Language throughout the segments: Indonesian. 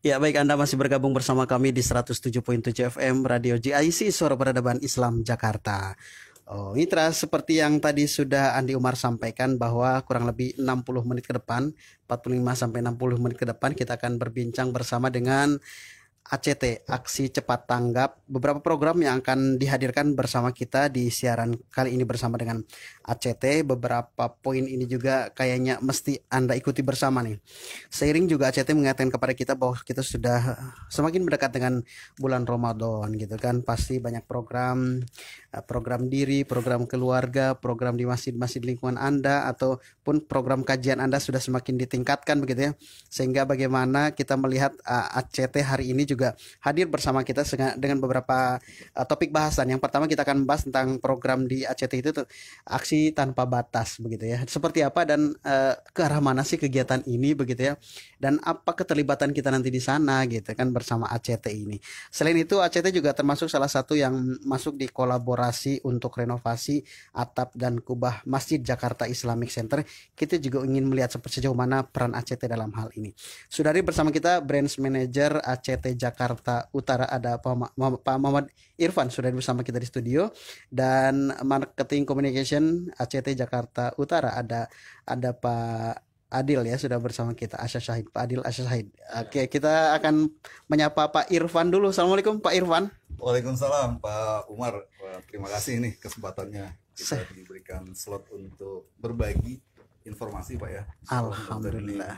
Ya baik Anda masih bergabung bersama kami di 107.7 FM Radio GIC Suara Peradaban Islam Jakarta. Oh, Mitra, seperti yang tadi sudah Andi Umar sampaikan bahwa kurang lebih 60 menit ke depan, 45 sampai 60 menit ke depan kita akan berbincang bersama dengan ACT, Aksi Cepat Tanggap, beberapa program yang akan dihadirkan bersama kita di siaran kali ini bersama dengan ACT. Beberapa poin ini juga kayaknya mesti Anda ikuti bersama nih. Seiring juga ACT mengatakan kepada kita bahwa kita sudah semakin mendekat dengan bulan Ramadan gitu kan. Pasti banyak program, Eh, program diri, program keluarga, program di masjid-masjid lingkungan Anda ataupun program kajian Anda sudah semakin ditingkatkan begitu ya. Sehingga bagaimana kita melihat uh, eh, ACT hari ini juga hadir bersama kita dengan beberapa uh, topik bahasan. Yang pertama kita akan membahas tentang program di ACT itu aksi tanpa batas begitu ya. Seperti apa dan uh, ke arah mana sih kegiatan ini begitu ya? Dan apa keterlibatan kita nanti di sana gitu kan bersama ACT ini. Selain itu ACT juga termasuk salah satu yang masuk di kolaborasi restorasi untuk renovasi atap dan kubah Masjid Jakarta Islamic Center. Kita juga ingin melihat seperti sejauh mana peran ACT dalam hal ini. Saudari bersama kita Branch Manager ACT Jakarta Utara ada Pak Muhammad Irfan sudah bersama kita di studio dan Marketing Communication ACT Jakarta Utara ada ada Pak Adil ya sudah bersama kita Asya Syahid Pak Adil Asya Syahid Oke kita akan menyapa Pak Irfan dulu Assalamualaikum Pak Irfan Waalaikumsalam Pak Umar Terima kasih nih kesempatannya kita diberikan slot untuk berbagi informasi Pak ya Alhamdulillah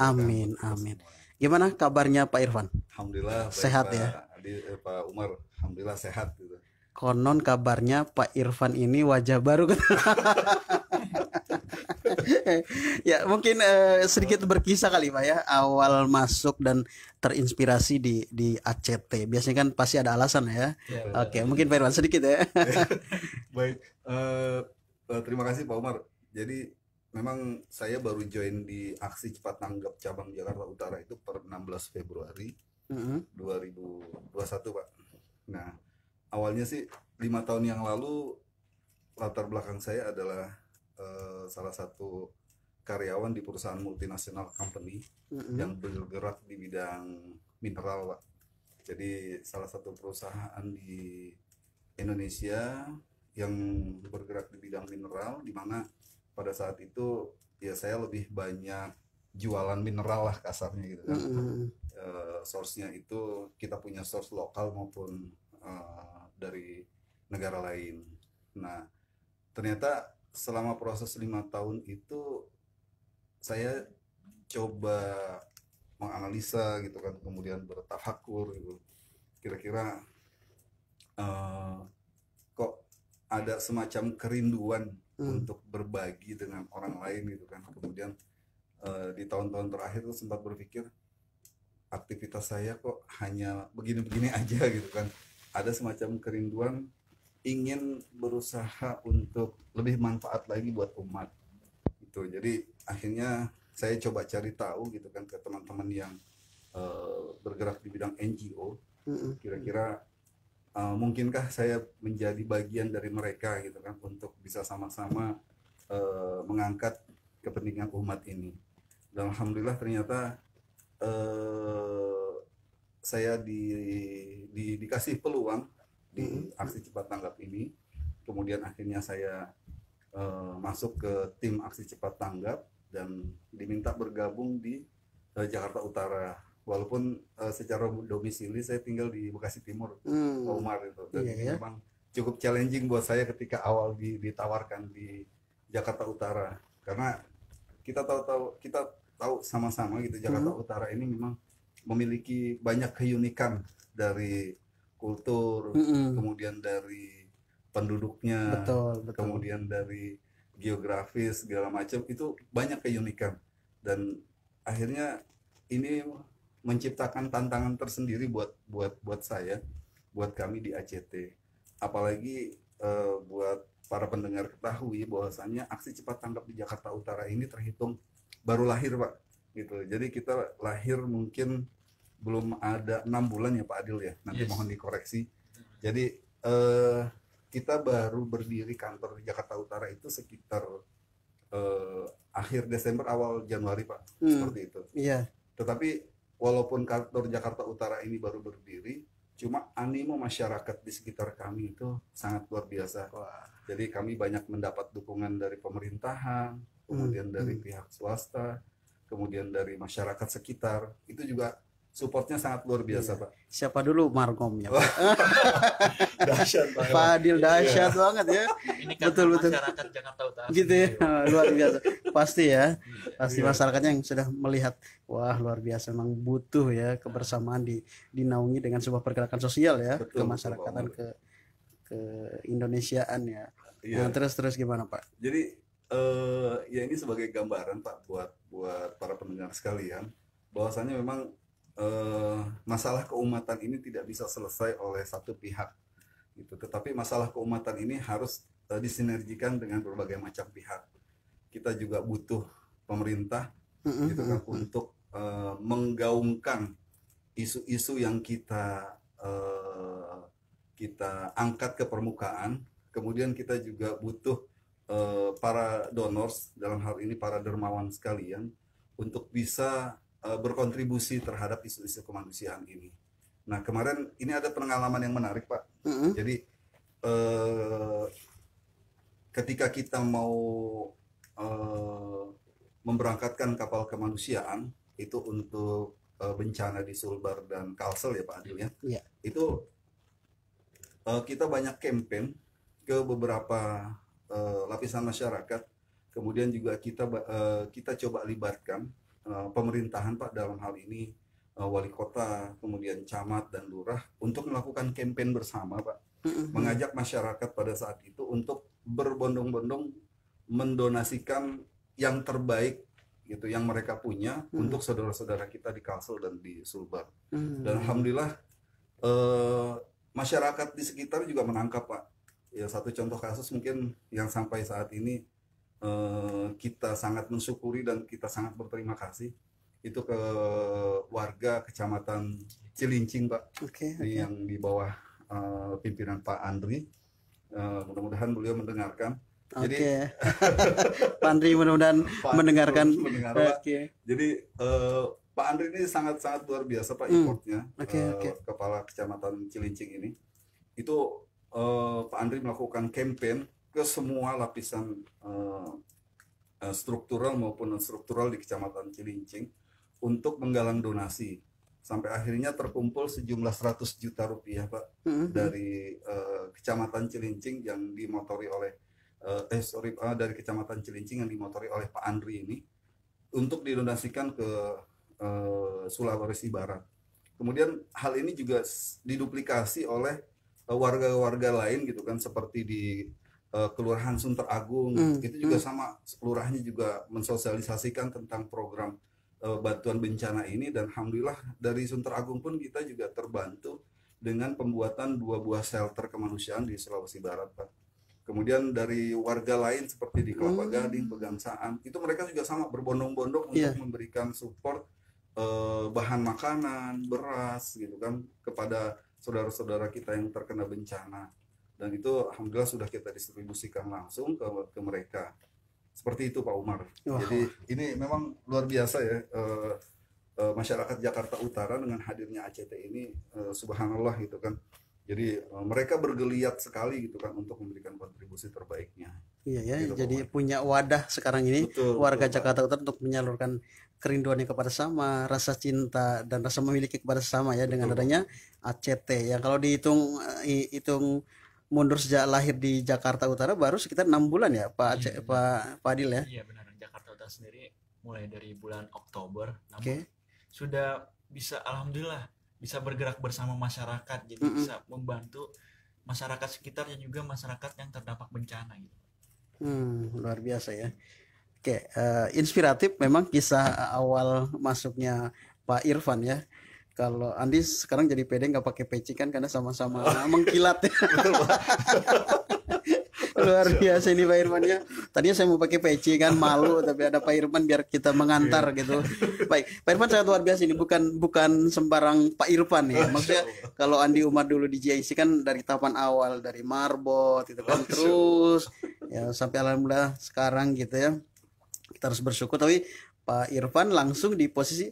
Amin amin Gimana kabarnya Pak Irfan Alhamdulillah baik, Sehat Pak ya Adil, eh, Pak Umar Alhamdulillah sehat gitu konon kabarnya Pak Irfan ini wajah baru ya mungkin uh, sedikit berkisah kali pak ya awal masuk dan terinspirasi di di ACT. Biasanya kan pasti ada alasan ya. ya Oke, okay, mungkin Pak Irwan sedikit ya. Baik, uh, terima kasih Pak Umar. Jadi memang saya baru join di aksi cepat tanggap cabang Jakarta Utara itu per 16 Februari uh -huh. 2021 Pak. Nah, awalnya sih lima tahun yang lalu latar belakang saya adalah Eh, salah satu karyawan di perusahaan multinasional company mm-hmm. yang bergerak di bidang mineral pak jadi salah satu perusahaan di Indonesia yang bergerak di bidang mineral di mana pada saat itu ya saya lebih banyak jualan mineral lah kasarnya gitu kan mm-hmm. E, eh, source itu kita punya source lokal maupun e, dari negara lain nah ternyata selama proses lima tahun itu saya coba menganalisa gitu kan kemudian bertafakur gitu kira-kira uh, kok ada semacam kerinduan hmm. untuk berbagi dengan orang lain gitu kan kemudian uh, di tahun-tahun terakhir tuh sempat berpikir aktivitas saya kok hanya begini-begini aja gitu kan ada semacam kerinduan ingin berusaha untuk lebih manfaat lagi buat umat itu jadi akhirnya saya coba cari tahu gitu kan ke teman-teman yang uh, bergerak di bidang NGO kira-kira uh, mungkinkah saya menjadi bagian dari mereka gitu kan untuk bisa sama-sama uh, mengangkat kepentingan umat ini dan alhamdulillah ternyata uh, saya di, di dikasih peluang di mm-hmm. aksi cepat tanggap ini. Kemudian akhirnya saya uh, masuk ke tim aksi cepat tanggap dan diminta bergabung di uh, Jakarta Utara. Walaupun uh, secara domisili saya tinggal di Bekasi Timur, hmm. Omar itu. Dan yeah, yeah. memang cukup challenging buat saya ketika awal di, ditawarkan di Jakarta Utara karena kita tahu-tahu kita tahu sama-sama gitu Jakarta hmm. Utara ini memang memiliki banyak keunikan dari kultur, mm -hmm. kemudian dari penduduknya, betul, betul. kemudian dari geografis segala macam itu banyak keunikan dan akhirnya ini menciptakan tantangan tersendiri buat buat buat saya, buat kami di ACT. Apalagi uh, buat para pendengar ketahui bahwasannya aksi cepat tanggap di Jakarta Utara ini terhitung baru lahir, Pak. Gitu. Jadi kita lahir mungkin belum ada enam bulan ya Pak Adil ya nanti yes. mohon dikoreksi jadi eh, kita baru berdiri kantor di Jakarta Utara itu sekitar eh, akhir Desember awal Januari Pak hmm. seperti itu iya tetapi walaupun kantor Jakarta Utara ini baru berdiri cuma animo masyarakat di sekitar kami itu sangat luar biasa Wah. jadi kami banyak mendapat dukungan dari pemerintahan hmm, kemudian hmm. dari hmm. pihak swasta kemudian dari masyarakat sekitar itu juga supportnya sangat luar biasa iya. pak siapa dulu margomnya pak dahsyat pak Fadil iya. dahsyat iya. banget ya ini kan betul betul masyarakat Jakarta Utara gitu ya luar biasa pasti ya pasti iya. masyarakatnya yang sudah melihat wah luar biasa memang butuh ya kebersamaan di dinaungi dengan sebuah pergerakan sosial ya betul, kemasyarakatan betul, ke ke Indonesiaan ya iya. nah, terus terus gimana pak jadi eh, ya ini sebagai gambaran pak buat buat para pendengar sekalian bahwasanya memang uh, masalah keumatan ini tidak bisa selesai oleh satu pihak gitu tetapi masalah keumatan ini harus uh, disinergikan dengan berbagai macam pihak kita juga butuh pemerintah gitu kan untuk uh, menggaungkan isu-isu yang kita uh, kita angkat ke permukaan kemudian kita juga butuh uh, para donors dalam hal ini para dermawan sekalian untuk bisa Eh, berkontribusi terhadap isu-isu kemanusiaan ini. Nah kemarin ini ada pengalaman yang menarik Pak. Mm -hmm. Jadi eh, ketika kita mau eh, memberangkatkan kapal kemanusiaan itu untuk eh, bencana di Sulbar dan Kalsel ya Pak Adil ya. Yeah. Itu eh, kita banyak campaign ke beberapa eh, lapisan masyarakat. Kemudian juga kita eh, kita coba libatkan Eh, pemerintahan Pak dalam hal ini eh, wali kota, kemudian camat dan lurah untuk melakukan kampanye bersama Pak, mengajak masyarakat pada saat itu untuk berbondong-bondong mendonasikan yang terbaik gitu yang mereka punya hmm untuk saudara-saudara kita di Kalsel dan di Sulbar. hmm Dan alhamdulillah eh, masyarakat di sekitar juga menangkap Pak. Ya satu contoh kasus mungkin yang sampai saat ini Eh, kita sangat mensyukuri dan kita sangat berterima kasih itu ke warga kecamatan Cilincing Pak okay, okay. yang di bawah uh, pimpinan Pak Andri uh, mudah-mudahan beliau mendengarkan okay. jadi Pak Andri mudah-mudahan mendengarkan. Mendengar, Pak. Okay. Jadi uh, Pak Andri ini sangat-sangat luar biasa Pak hmm. importnya. Okay, uh, okay. Kepala Kecamatan Cilincing ini, itu uh, Pak Andri melakukan campaign ke semua lapisan uh, struktural maupun non struktural di Kecamatan Cilincing untuk menggalang donasi sampai akhirnya terkumpul sejumlah 100 juta rupiah pak mm -hmm. dari uh, kecamatan Cilincing yang dimotori oleh uh, eh sorry uh, dari kecamatan Cilincing yang dimotori oleh Pak Andri ini untuk didonasikan ke uh, Sulawesi Barat. Kemudian hal ini juga diduplikasi oleh warga-warga lain gitu kan seperti di uh, kelurahan Sunter Agung mm. itu juga hmm. sama kelurahannya juga mensosialisasikan tentang program uh, bantuan bencana ini dan alhamdulillah dari Sunter Agung pun kita juga terbantu dengan pembuatan dua buah shelter kemanusiaan di Sulawesi Barat Pak. Kemudian dari warga lain seperti di Kelapa mm. Gading, Pegangsaan, itu mereka juga sama berbondong-bondong yeah. untuk memberikan support eh, bahan makanan, beras gitu kan kepada saudara-saudara kita yang terkena bencana dan itu alhamdulillah sudah kita distribusikan langsung ke, ke mereka seperti itu Pak Umar. Wow. Jadi ini memang luar biasa ya e, e, masyarakat Jakarta Utara dengan hadirnya ACT ini e, subhanallah gitu kan. Jadi e, mereka bergeliat sekali gitu kan untuk memberikan kontribusi terbaiknya. Iya ya, gitu, jadi punya wadah sekarang ini betul, warga betul, Jakarta Utara untuk menyalurkan kerinduannya kepada sama, rasa cinta dan rasa memiliki kepada sama ya betul. dengan adanya ACT. Ya kalau dihitung hitung mundur sejak lahir di Jakarta Utara baru sekitar enam bulan ya Pak Aceh, iya, iya, Pak Fadil ya. Iya benar Jakarta Utara sendiri mulai dari bulan Oktober namun okay. sudah bisa alhamdulillah bisa bergerak bersama masyarakat jadi mm -hmm. bisa membantu masyarakat sekitar dan juga masyarakat yang terdampak bencana gitu. Hmm, luar biasa ya. Oke, uh, inspiratif memang kisah awal masuknya Pak Irfan ya kalau Andi sekarang jadi pede nggak pakai peci kan karena sama-sama oh. mengkilat ya. luar biasa ini Pak Irman ya tadinya saya mau pakai peci kan malu tapi ada Pak Irman biar kita mengantar yeah. gitu baik Pak Irman sangat luar biasa ini bukan bukan sembarang Pak Irfan ya iya, maksudnya kalau Andi Umar dulu di JIC kan dari tahapan awal dari marbot itu kan oh, iya. terus ya sampai alhamdulillah sekarang gitu ya kita harus bersyukur tapi Pak Irfan langsung di posisi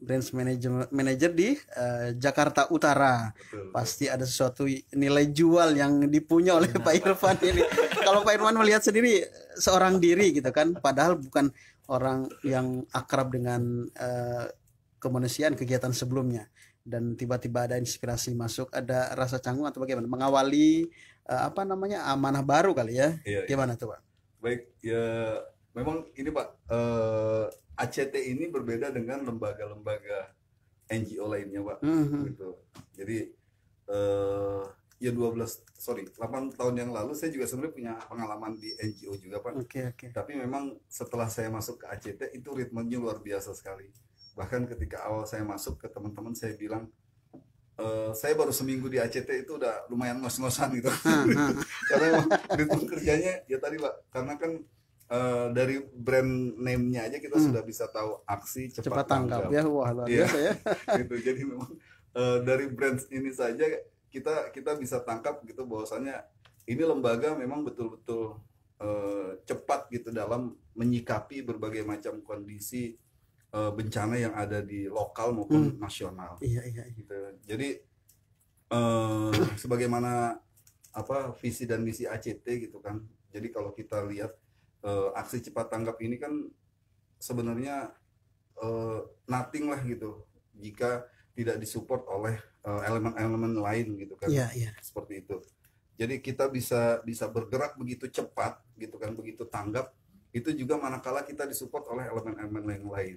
branch manager manager di uh, Jakarta Utara. Betul. Pasti ada sesuatu nilai jual yang dipunya oleh Benar. Pak Irfan ini. Kalau Pak Irfan melihat sendiri seorang diri gitu kan, padahal bukan orang yang akrab dengan uh, kemanusiaan kegiatan sebelumnya dan tiba-tiba ada inspirasi masuk, ada rasa canggung atau bagaimana mengawali uh, apa namanya amanah baru kali ya? Iya, iya. gimana iya. tuh Pak? Baik, ya memang ini Pak uh, ACT ini berbeda dengan lembaga-lembaga NGO lainnya, Pak. Mm -hmm. gitu. Jadi uh, ya 12 sorry 8 tahun yang lalu saya juga sebenarnya punya pengalaman di NGO juga pak. Oke okay, oke. Okay. Tapi memang setelah saya masuk ke ACT itu ritmenya luar biasa sekali. Bahkan ketika awal saya masuk ke teman-teman saya bilang e, saya baru seminggu di ACT itu udah lumayan ngos-ngosan gitu. Hmm, hmm. karena itu kerjanya ya tadi pak karena kan Eh, dari brand name-nya aja kita hmm. sudah bisa tahu aksi cepat, cepat tanggap. tanggap ya wah luar iya. biasa ya, ya. gitu jadi memang uh, dari brand ini saja kita kita bisa tangkap gitu bahwasanya ini lembaga memang betul-betul uh, cepat gitu dalam menyikapi berbagai macam kondisi uh, bencana yang ada di lokal maupun hmm. nasional iya iya, iya. Gitu. jadi uh, sebagaimana apa visi dan misi ACT gitu kan jadi kalau kita lihat uh, aksi cepat tanggap ini kan sebenarnya uh, nothing lah gitu jika tidak disupport oleh eh, elemen-elemen uh, lain gitu kan yeah, yeah. seperti itu jadi kita bisa bisa bergerak begitu cepat gitu kan begitu tanggap itu juga manakala kita disupport oleh elemen-elemen yang lain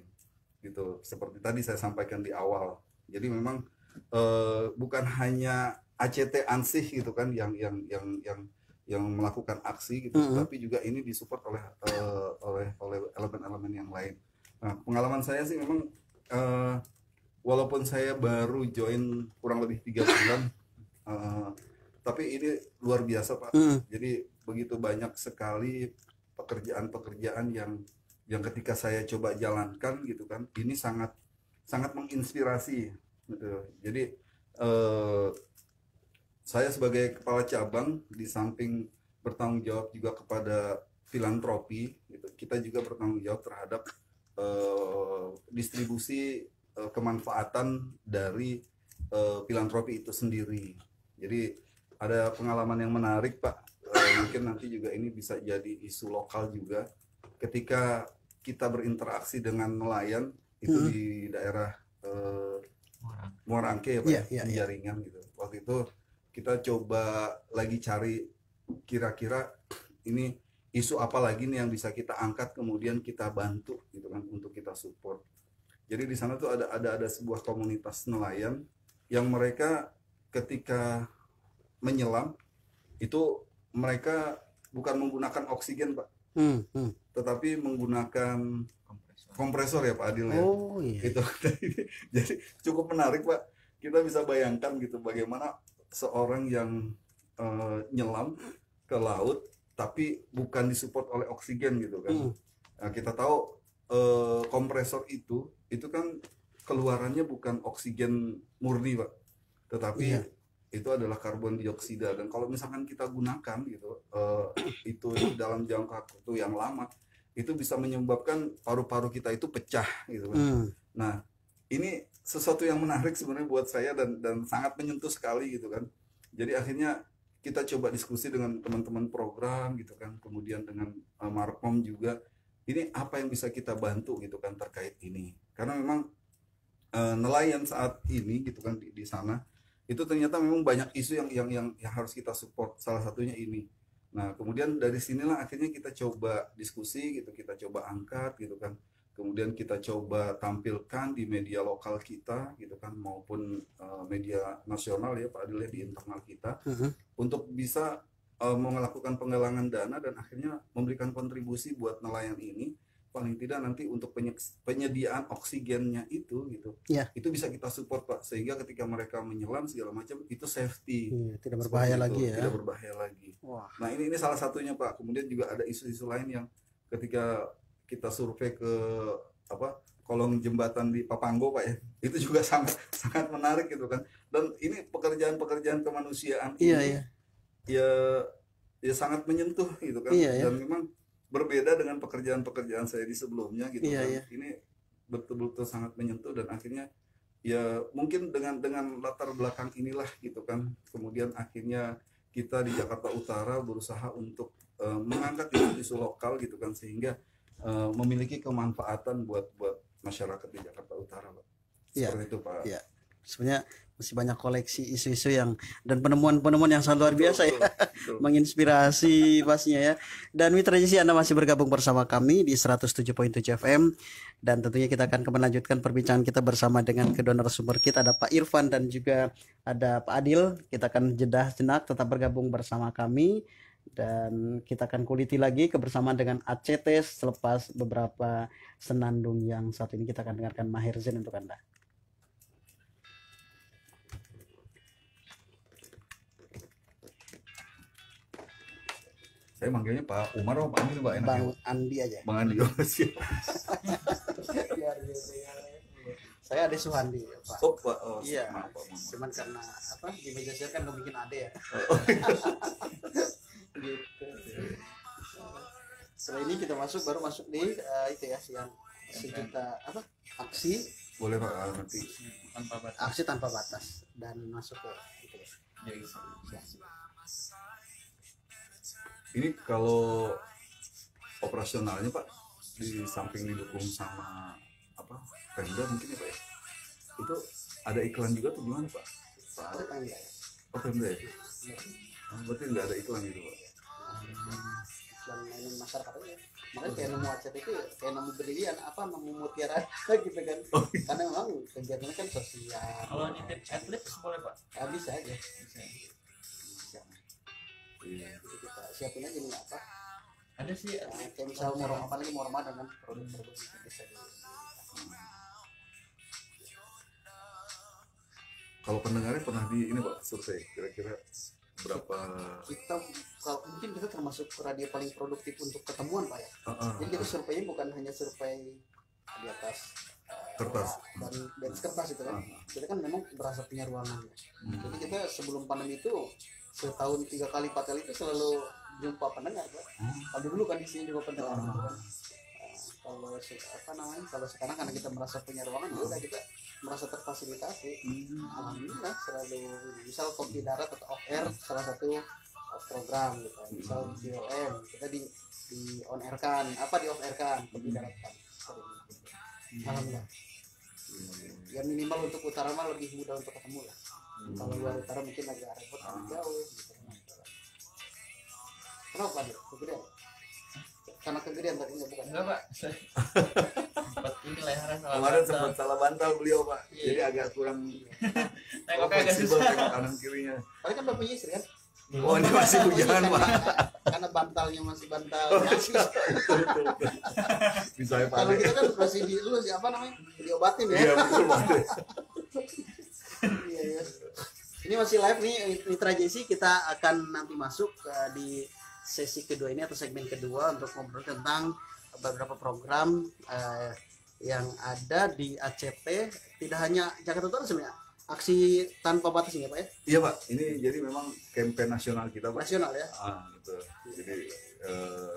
gitu seperti tadi saya sampaikan di awal jadi memang uh, bukan hanya ACT ansih gitu kan yang yang yang yang yang melakukan aksi gitu, mm -hmm. tapi juga ini disupport oleh uh, oleh oleh elemen-elemen yang lain. Nah, pengalaman saya sih memang uh, walaupun saya baru join kurang lebih tiga bulan, uh, tapi ini luar biasa pak. Mm. Jadi begitu banyak sekali pekerjaan-pekerjaan yang yang ketika saya coba jalankan gitu kan, ini sangat sangat menginspirasi gitu. Jadi uh, saya sebagai kepala cabang di samping bertanggung jawab juga kepada filantropi, gitu, kita juga bertanggung jawab terhadap uh, distribusi uh, kemanfaatan dari uh, filantropi itu sendiri. Jadi ada pengalaman yang menarik Pak, uh, mungkin nanti juga ini bisa jadi isu lokal juga. Ketika kita berinteraksi dengan nelayan itu hmm. di daerah uh, Angke ya Pak, yeah, yeah, yeah. Iya. jaringan gitu. Waktu itu kita coba lagi cari kira-kira ini isu apa lagi nih yang bisa kita angkat kemudian kita bantu gitu kan untuk kita support. Jadi di sana tuh ada ada ada sebuah komunitas nelayan yang mereka ketika menyelam itu mereka bukan menggunakan oksigen pak, hmm, hmm. tetapi menggunakan kompresor. kompresor ya pak Adil ya. Oh iya. iya. Itu jadi cukup menarik pak. Kita bisa bayangkan gitu bagaimana seorang yang uh, nyelam ke laut tapi bukan disupport oleh oksigen gitu kan. Hmm. Nah, kita tahu uh, kompresor itu itu kan keluarannya bukan oksigen murni, Pak. Tetapi iya. itu adalah karbon dioksida dan kalau misalkan kita gunakan gitu uh, itu dalam jangka waktu yang lama itu bisa menyebabkan paru-paru kita itu pecah gitu kan. Hmm. Nah, ini sesuatu yang menarik sebenarnya buat saya dan dan sangat menyentuh sekali gitu kan jadi akhirnya kita coba diskusi dengan teman-teman program gitu kan kemudian dengan uh, Markom juga ini apa yang bisa kita bantu gitu kan terkait ini karena memang uh, nelayan saat ini gitu kan di, di sana itu ternyata memang banyak isu yang, yang yang yang harus kita support salah satunya ini nah kemudian dari sinilah akhirnya kita coba diskusi gitu kita coba angkat gitu kan kemudian kita coba tampilkan di media lokal kita gitu kan maupun uh, media nasional ya Pak Adil ya di internal kita uh -huh. untuk bisa uh, melakukan penggalangan dana dan akhirnya memberikan kontribusi buat nelayan ini paling tidak nanti untuk penyediaan oksigennya itu gitu ya. itu bisa kita support pak sehingga ketika mereka menyelam segala macam itu safety iya, tidak berbahaya lagi ya tidak berbahaya lagi Wah. nah ini ini salah satunya pak kemudian juga ada isu-isu lain yang ketika kita survei ke apa kolong jembatan di Papanggo pak ya itu juga sangat sangat menarik gitu kan dan ini pekerjaan-pekerjaan kemanusiaan iya, ini, iya. ya ya sangat menyentuh gitu kan iya, iya. dan memang berbeda dengan pekerjaan-pekerjaan saya di sebelumnya gitu iya, kan iya. ini betul-betul sangat menyentuh dan akhirnya ya mungkin dengan dengan latar belakang inilah gitu kan kemudian akhirnya kita di Jakarta Utara berusaha untuk uh, mengangkat isu-isu lokal gitu kan sehingga Eh, memiliki kemanfaatan buat buat masyarakat di Jakarta Utara, Pak. Iya, Seperti itu, Pak. Iya. Sebenarnya masih banyak koleksi isu-isu yang dan penemuan-penemuan yang sangat luar biasa ya. betul, ya betul. menginspirasi pastinya ya dan Mitra Jisi Anda masih bergabung bersama kami di 107.7 FM dan tentunya kita akan melanjutkan perbincangan kita bersama dengan kedua narasumber kita ada Pak Irfan dan juga ada Pak Adil kita akan jeda jenak tetap bergabung bersama kami dan kita akan kuliti lagi kebersamaan dengan ACT selepas beberapa senandung yang saat ini kita akan dengarkan Mahir Zain untuk Anda. Saya manggilnya Pak Umar atau Pak Andi Pak enak. Bang ya? Andi aja. Bang Andi. Oh, saya ada Suhandi ya, Pak. Oh, Pak. Oh, iya. Cuman karena apa di meja saya kan nggak bikin Ade ya. Gitu. Setelah ini kita masuk baru masuk di uh, itu ya siang sejuta apa aksi boleh pak eh, nanti tanpa batas. aksi tanpa batas dan masuk ke itu ya. ya, ya. ini kalau operasionalnya pak di samping didukung sama apa Pemda mungkin ya Pak ya itu ada iklan juga tuh gimana Pak? Pak ada kan ya? Oh Pemda ya? Oh, berarti nggak ada iklan gitu Pak? dan mainan masyarakat aja makanya kayak nemu acet itu ya, kayak nemu berlian apa nemu mutiara gitu kan oh. Iya. karena memang kegiatannya kan sosial kalau nitip atlet boleh pak ya, bisa aja bisa, Iya. Jadi kita siapin aja nih apa ada sih nah, kayak misalnya mau apa lagi mau ramadan kan produk-produk bisa di Kalau pendengarnya pernah di ini Pak survei kira-kira berapa kita kalau mungkin kita termasuk radio paling produktif untuk ketemuan Pak ya. Uh, uh, Jadi kita surveinya bukan hanya survei di atas eh, kertas dan dan kertas itu kan kita kan memang berasa punya ruangan ya. hmm. jadi kita sebelum pandemi itu setahun tiga kali empat itu selalu jumpa pendengar pak. hmm. dulu kan di sini juga pendengar uh kalau apa namanya kalau sekarang karena kita merasa punya ruangan oh. udah kita merasa terfasilitasi hmm. alhamdulillah selalu misal kopi darat atau off air salah satu program gitu kan. misal BOM hmm. kita di di on air kan apa di off air kan kopi hmm. darat kan hmm. alhamdulillah hmm. ya minimal untuk utara mah lebih mudah untuk ketemu lah hmm. kalau luar utara mungkin agak repot agak jauh gitu kenapa dia kemudian karena kegedean tadi bukan enggak pak sempat ini lehernya salah kemarin sempat salah bantal beliau pak yeah. jadi agak kurang tengoknya agak susah kanan kirinya tapi kan udah punya istri kan Oh ini masih bujangan pak Karena bantalnya masih bantal oh, iya. Bisa ya Kalau kita kan masih di lu siapa namanya Diobatin ya Iya betul betul Iya ya ini masih live nih Mitra Jesse kita akan nanti masuk uh, di sesi kedua ini atau segmen kedua untuk ngobrol tentang beberapa program uh, yang ada di acp tidak hanya Jakarta Utara sebenarnya aksi tanpa batas ini ya pak ya iya pak ini jadi memang kampanye nasional kita pak nasional ya ah gitu jadi kampanye eh,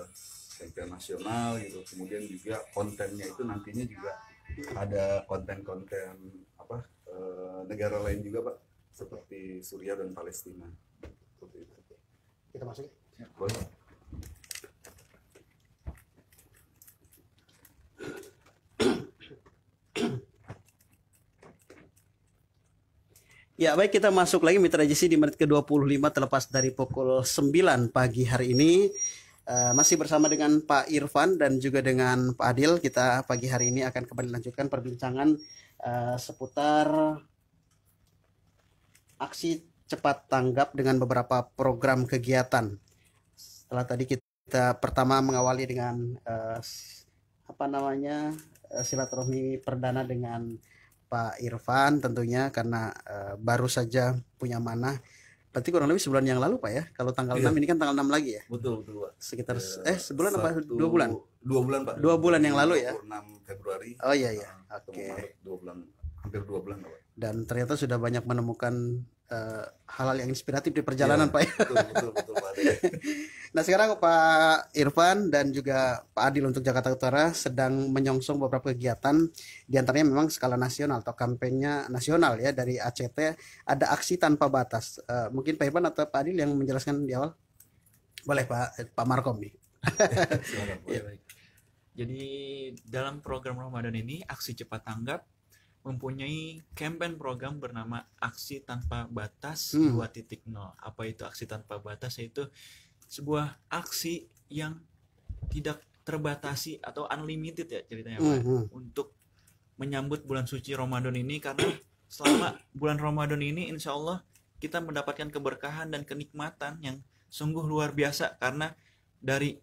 kampanye nasional gitu kemudian juga kontennya itu nantinya juga ada konten-konten apa uh, negara lain juga pak seperti Suriah dan Palestina seperti itu kita masuk ya Ya baik kita masuk lagi Mitra JC di menit ke-25 terlepas dari pukul 9 pagi hari ini uh, Masih bersama dengan Pak Irfan dan juga dengan Pak Adil Kita pagi hari ini akan kembali lanjutkan perbincangan uh, seputar aksi cepat tanggap dengan beberapa program kegiatan setelah tadi kita pertama mengawali dengan uh, apa namanya uh, silaturahmi perdana dengan Pak Irfan tentunya karena uh, baru saja punya mana, berarti kurang lebih sebulan yang lalu Pak ya kalau tanggal iya. 6 ini kan tanggal 6 lagi ya betul betul Pak. sekitar eh, eh sebulan satu, apa dua bulan dua bulan Pak dua bulan yang lalu ya 6 Februari oh iya iya uh, oke okay. dua bulan hampir dua bulan Pak. dan ternyata sudah banyak menemukan Halal eh, hal-hal yang inspiratif di iya, perjalanan ya, Pak. Betul, betul, betul, nah sekarang Pak Irfan dan juga Pak Adil untuk Jakarta Utara sedang menyongsong beberapa kegiatan diantaranya memang skala nasional atau kampanye nasional ya dari ACT ada aksi tanpa batas. Uh, mungkin Pak Irfan atau Pak Adil yang menjelaskan di awal. Boleh Pak Pak Markom nih. Silakan, ya. Jadi dalam program Ramadan ini aksi cepat tanggap mempunyai campaign program bernama Aksi Tanpa Batas hmm. 2.0. Apa itu aksi tanpa batas? Yaitu sebuah aksi yang tidak terbatasi atau unlimited ya ceritanya Pak. Hmm, hmm. Untuk menyambut bulan suci Ramadan ini karena selama bulan Ramadan ini insya Allah kita mendapatkan keberkahan dan kenikmatan yang sungguh luar biasa karena dari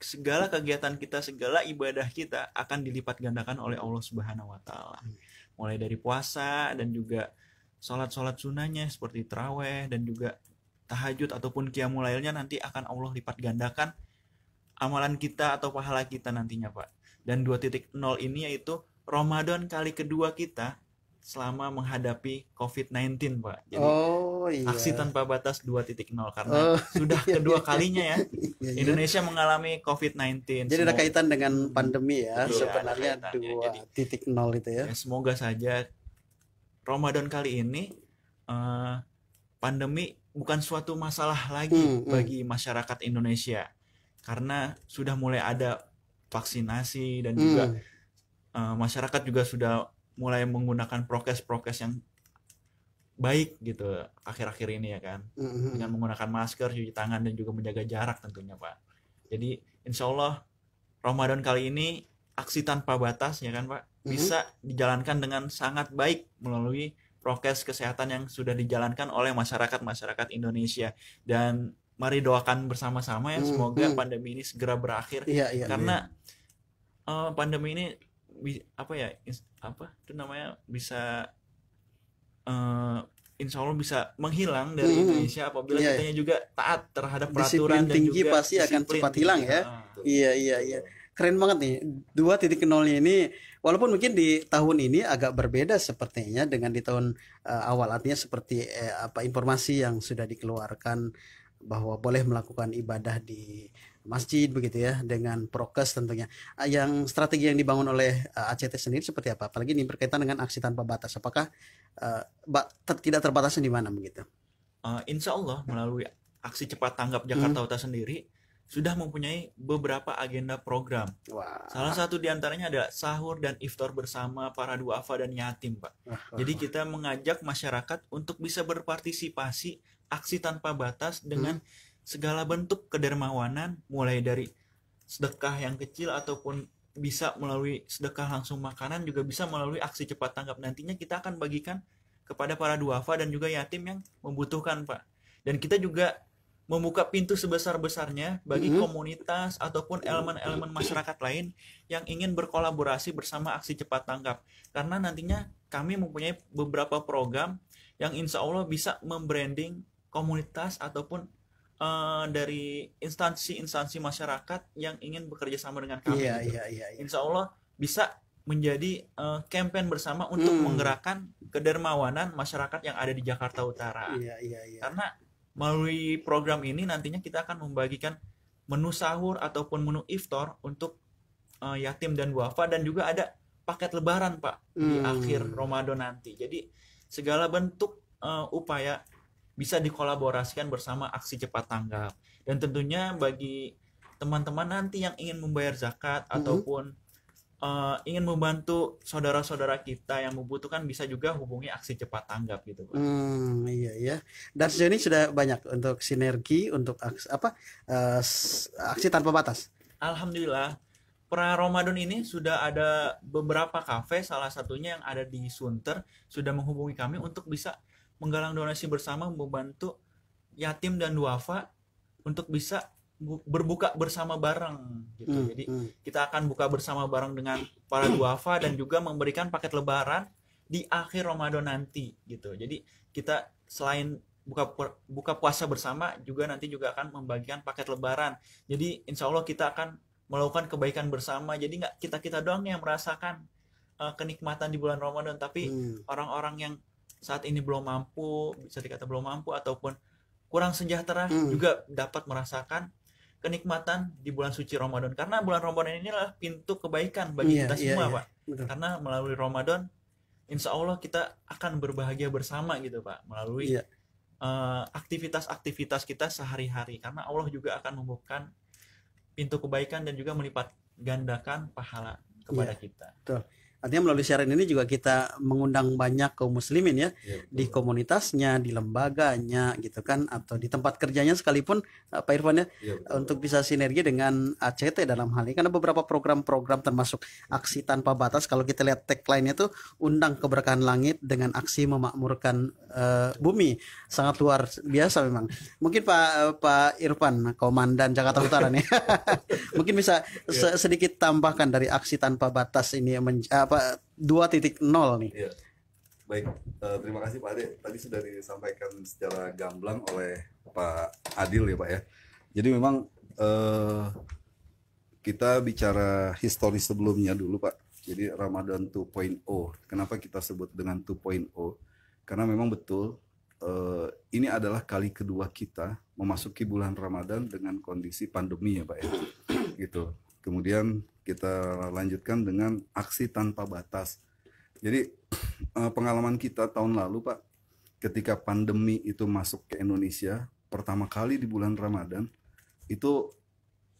segala kegiatan kita, segala ibadah kita akan dilipat gandakan oleh Allah Subhanahu wa taala. Hmm mulai dari puasa dan juga sholat-sholat sunnahnya seperti teraweh dan juga tahajud ataupun kiamulailnya nanti akan Allah lipat gandakan amalan kita atau pahala kita nantinya Pak. Dan 2.0 ini yaitu Ramadan kali kedua kita selama menghadapi COVID-19, Pak. Jadi oh, iya. aksi tanpa batas 2.0 karena oh, sudah iya, kedua iya, iya. kalinya ya iya, iya. Indonesia mengalami COVID-19. Jadi semoga... ada kaitan dengan hmm, pandemi ya, Betul, sebenarnya 2.0 itu ya. ya. Semoga saja Ramadan kali ini uh, pandemi bukan suatu masalah lagi hmm, hmm, bagi masyarakat Indonesia karena sudah mulai ada vaksinasi dan juga hmm. eh, masyarakat juga sudah mulai menggunakan prokes-prokes yang baik gitu akhir-akhir ini ya kan mm-hmm. dengan menggunakan masker cuci tangan dan juga menjaga jarak tentunya pak jadi insya Allah Ramadan kali ini aksi tanpa batas ya kan pak mm-hmm. bisa mm-hmm. dijalankan dengan sangat baik melalui prokes kesehatan yang sudah dijalankan oleh masyarakat masyarakat Indonesia dan mari doakan bersama-sama ya mm-hmm. semoga mm-hmm. pandemi ini segera berakhir yeah, yeah, karena yeah. Iya. Uh, pandemi ini apa ya apa itu namanya bisa uh, insya Allah bisa menghilang dari hmm Indonesia apabila yeah, kitanya iya. juga taat terhadap peraturan disiplin dan tinggi juga pasti akan cepat hilang ya. Ah, iya iya iya. Keren banget nih. dua titik nol ini walaupun mungkin di tahun ini agak berbeda sepertinya dengan di tahun uh, awal artinya seperti eh, apa informasi yang sudah dikeluarkan bahwa boleh melakukan ibadah di masjid begitu ya dengan prokes tentunya. Ah, yang strategi yang dibangun oleh ACT ah, sendiri seperti apa? Apalagi ini berkaitan dengan aksi tanpa batas. Apakah uh, ter tidak terbatas di mana begitu? Uh, insya Allah melalui aksi cepat tanggap hmm. Jakarta hmm. Utara sendiri sudah mempunyai beberapa agenda program. Wow. Salah satu diantaranya adalah sahur dan iftar bersama para duafa dan yatim, Pak. Jadi kita mengajak masyarakat untuk bisa berpartisipasi aksi tanpa batas dengan hmm segala bentuk kedermawanan mulai dari sedekah yang kecil ataupun bisa melalui sedekah langsung makanan juga bisa melalui aksi cepat tanggap nantinya kita akan bagikan kepada para duafa dan juga yatim yang membutuhkan pak dan kita juga membuka pintu sebesar-besarnya bagi mm-hmm. komunitas ataupun elemen-elemen masyarakat lain yang ingin berkolaborasi bersama aksi cepat tanggap karena nantinya kami mempunyai beberapa program yang insya Allah bisa membranding komunitas ataupun uh, dari instansi-instansi masyarakat yang ingin bekerja sama dengan kami. Iya, gitu. iya, iya, iya. Insya Allah bisa menjadi uh, campaign bersama untuk hmm. menggerakkan kedermawanan masyarakat yang ada di Jakarta Utara. Iya, iya, iya. Karena melalui program ini nantinya kita akan membagikan menu sahur ataupun menu iftar untuk uh, yatim dan duafa dan juga ada paket lebaran, Pak, hmm. di akhir Ramadan nanti. Jadi segala bentuk uh, upaya bisa dikolaborasikan bersama aksi cepat tanggap. Dan tentunya bagi teman-teman nanti yang ingin membayar zakat mm -hmm. ataupun uh, ingin membantu saudara-saudara kita yang membutuhkan bisa juga hubungi aksi cepat tanggap gitu Pak. Hmm, iya ya. Dan sejauh ini sudah banyak untuk sinergi untuk aksi, apa uh, aksi tanpa batas. Alhamdulillah. Pra Ramadan ini sudah ada beberapa kafe salah satunya yang ada di Sunter sudah menghubungi kami untuk bisa menggalang donasi bersama membantu yatim dan duafa untuk bisa berbuka bersama bareng gitu. Hmm, Jadi hmm. kita akan buka bersama bareng dengan para hmm. duafa dan juga memberikan paket lebaran di akhir Ramadan nanti gitu. Jadi kita selain buka buka puasa bersama juga nanti juga akan membagikan paket lebaran. Jadi insya Allah kita akan melakukan kebaikan bersama. Jadi nggak kita kita doang yang merasakan uh, kenikmatan di bulan Ramadan, tapi hmm. orang-orang hmm. Orang -orang yang saat ini belum mampu bisa dikata belum mampu ataupun kurang sejahtera hmm. juga dapat merasakan kenikmatan di bulan suci Ramadan karena bulan Ramadan inilah pintu kebaikan bagi yeah, kita iya, semua yeah, yeah. pak Betul. karena melalui Ramadan Insya Allah kita akan berbahagia bersama gitu pak melalui yeah. Iya. uh, aktivitas-aktivitas kita sehari-hari karena Allah juga akan membukakan pintu kebaikan dan juga melipat gandakan pahala kepada yeah. kita. Betul. Artinya melalui siaran ini juga kita mengundang banyak kaum muslimin ya, ya di komunitasnya, di lembaganya gitu kan atau di tempat kerjanya sekalipun eh, Pak Irfan ya, ya untuk bisa sinergi dengan ACT dalam hal ini karena beberapa program-program termasuk aksi tanpa batas kalau kita lihat tagline-nya tuh undang keberkahan langit dengan aksi memakmurkan uh, bumi. Sangat luar biasa memang. Mungkin Pak eh, Pak Irfan, komandan Jakarta Utara nih. Mungkin bisa ya. sedikit tambahkan dari aksi tanpa batas ini yang apa 2.0 nih. Iya. Baik, uh, terima kasih Pak Ade. Tadi sudah disampaikan secara gamblang oleh Pak Adil ya Pak ya. Jadi memang uh, kita bicara histori sebelumnya dulu Pak. Jadi Ramadan 2.0. Kenapa kita sebut dengan 2.0? Karena memang betul uh, ini adalah kali kedua kita memasuki bulan Ramadan dengan kondisi pandemi ya Pak ya. Gitu. Kemudian kita lanjutkan dengan aksi tanpa batas. Jadi eh, pengalaman kita tahun lalu Pak, ketika pandemi itu masuk ke Indonesia, pertama kali di bulan Ramadan, itu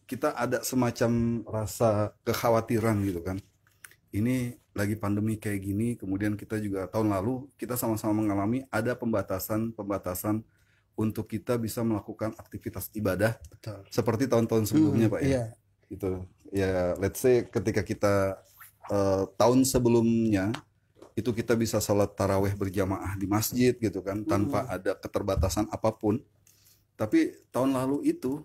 kita ada semacam rasa kekhawatiran gitu kan. Ini lagi pandemi kayak gini, kemudian kita juga tahun lalu kita sama-sama mengalami ada pembatasan-pembatasan untuk kita bisa melakukan aktivitas ibadah Betul. seperti tahun-tahun sebelumnya hmm, Pak ya. Iya. Gitu ya let's say ketika kita uh, tahun sebelumnya itu kita bisa sholat taraweh berjamaah di masjid gitu kan tanpa hmm. ada keterbatasan apapun tapi tahun lalu itu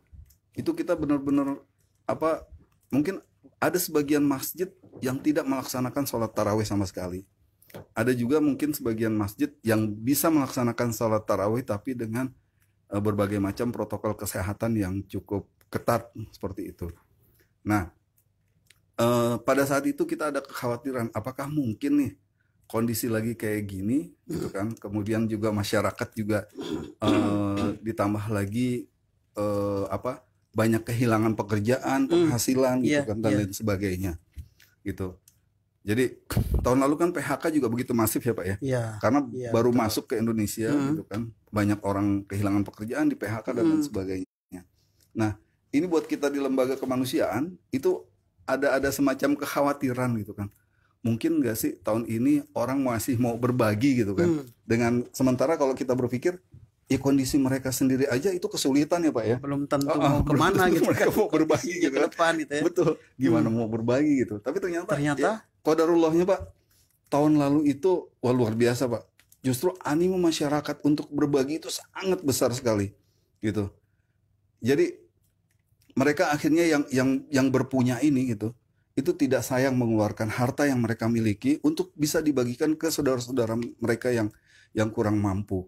itu kita benar-benar apa mungkin ada sebagian masjid yang tidak melaksanakan sholat taraweh sama sekali ada juga mungkin sebagian masjid yang bisa melaksanakan sholat taraweh tapi dengan eh, berbagai macam protokol kesehatan yang cukup ketat seperti itu Nah, eh, pada saat itu kita ada kekhawatiran, apakah mungkin nih kondisi lagi kayak gini, gitu kan? Kemudian juga masyarakat juga eh, ditambah lagi eh, apa? Banyak kehilangan pekerjaan, hmm. penghasilan, gitu yeah, kan dan yeah. lain sebagainya, gitu. Jadi tahun lalu kan PHK juga begitu masif ya pak ya, ya karena ya, baru betul. masuk ke Indonesia hmm. gitu kan, banyak orang kehilangan pekerjaan di PHK dan hmm. lain sebagainya. Nah ini buat kita di lembaga kemanusiaan itu ada ada semacam kekhawatiran gitu kan mungkin nggak sih tahun ini orang masih mau berbagi gitu kan hmm. dengan sementara kalau kita berpikir ya kondisi mereka sendiri aja itu kesulitan ya pak ya belum tentu oh, mau kemana tentu gitu mereka kan. mau berbagi gitu kan. depan gitu ya betul gimana hmm. mau berbagi gitu tapi ternyata ternyata ya, kodarullahnya pak tahun lalu itu wah luar biasa pak justru animo masyarakat untuk berbagi itu sangat besar sekali gitu jadi mereka akhirnya yang yang yang berpunya ini gitu itu tidak sayang mengeluarkan harta yang mereka miliki untuk bisa dibagikan ke saudara-saudara mereka yang yang kurang mampu.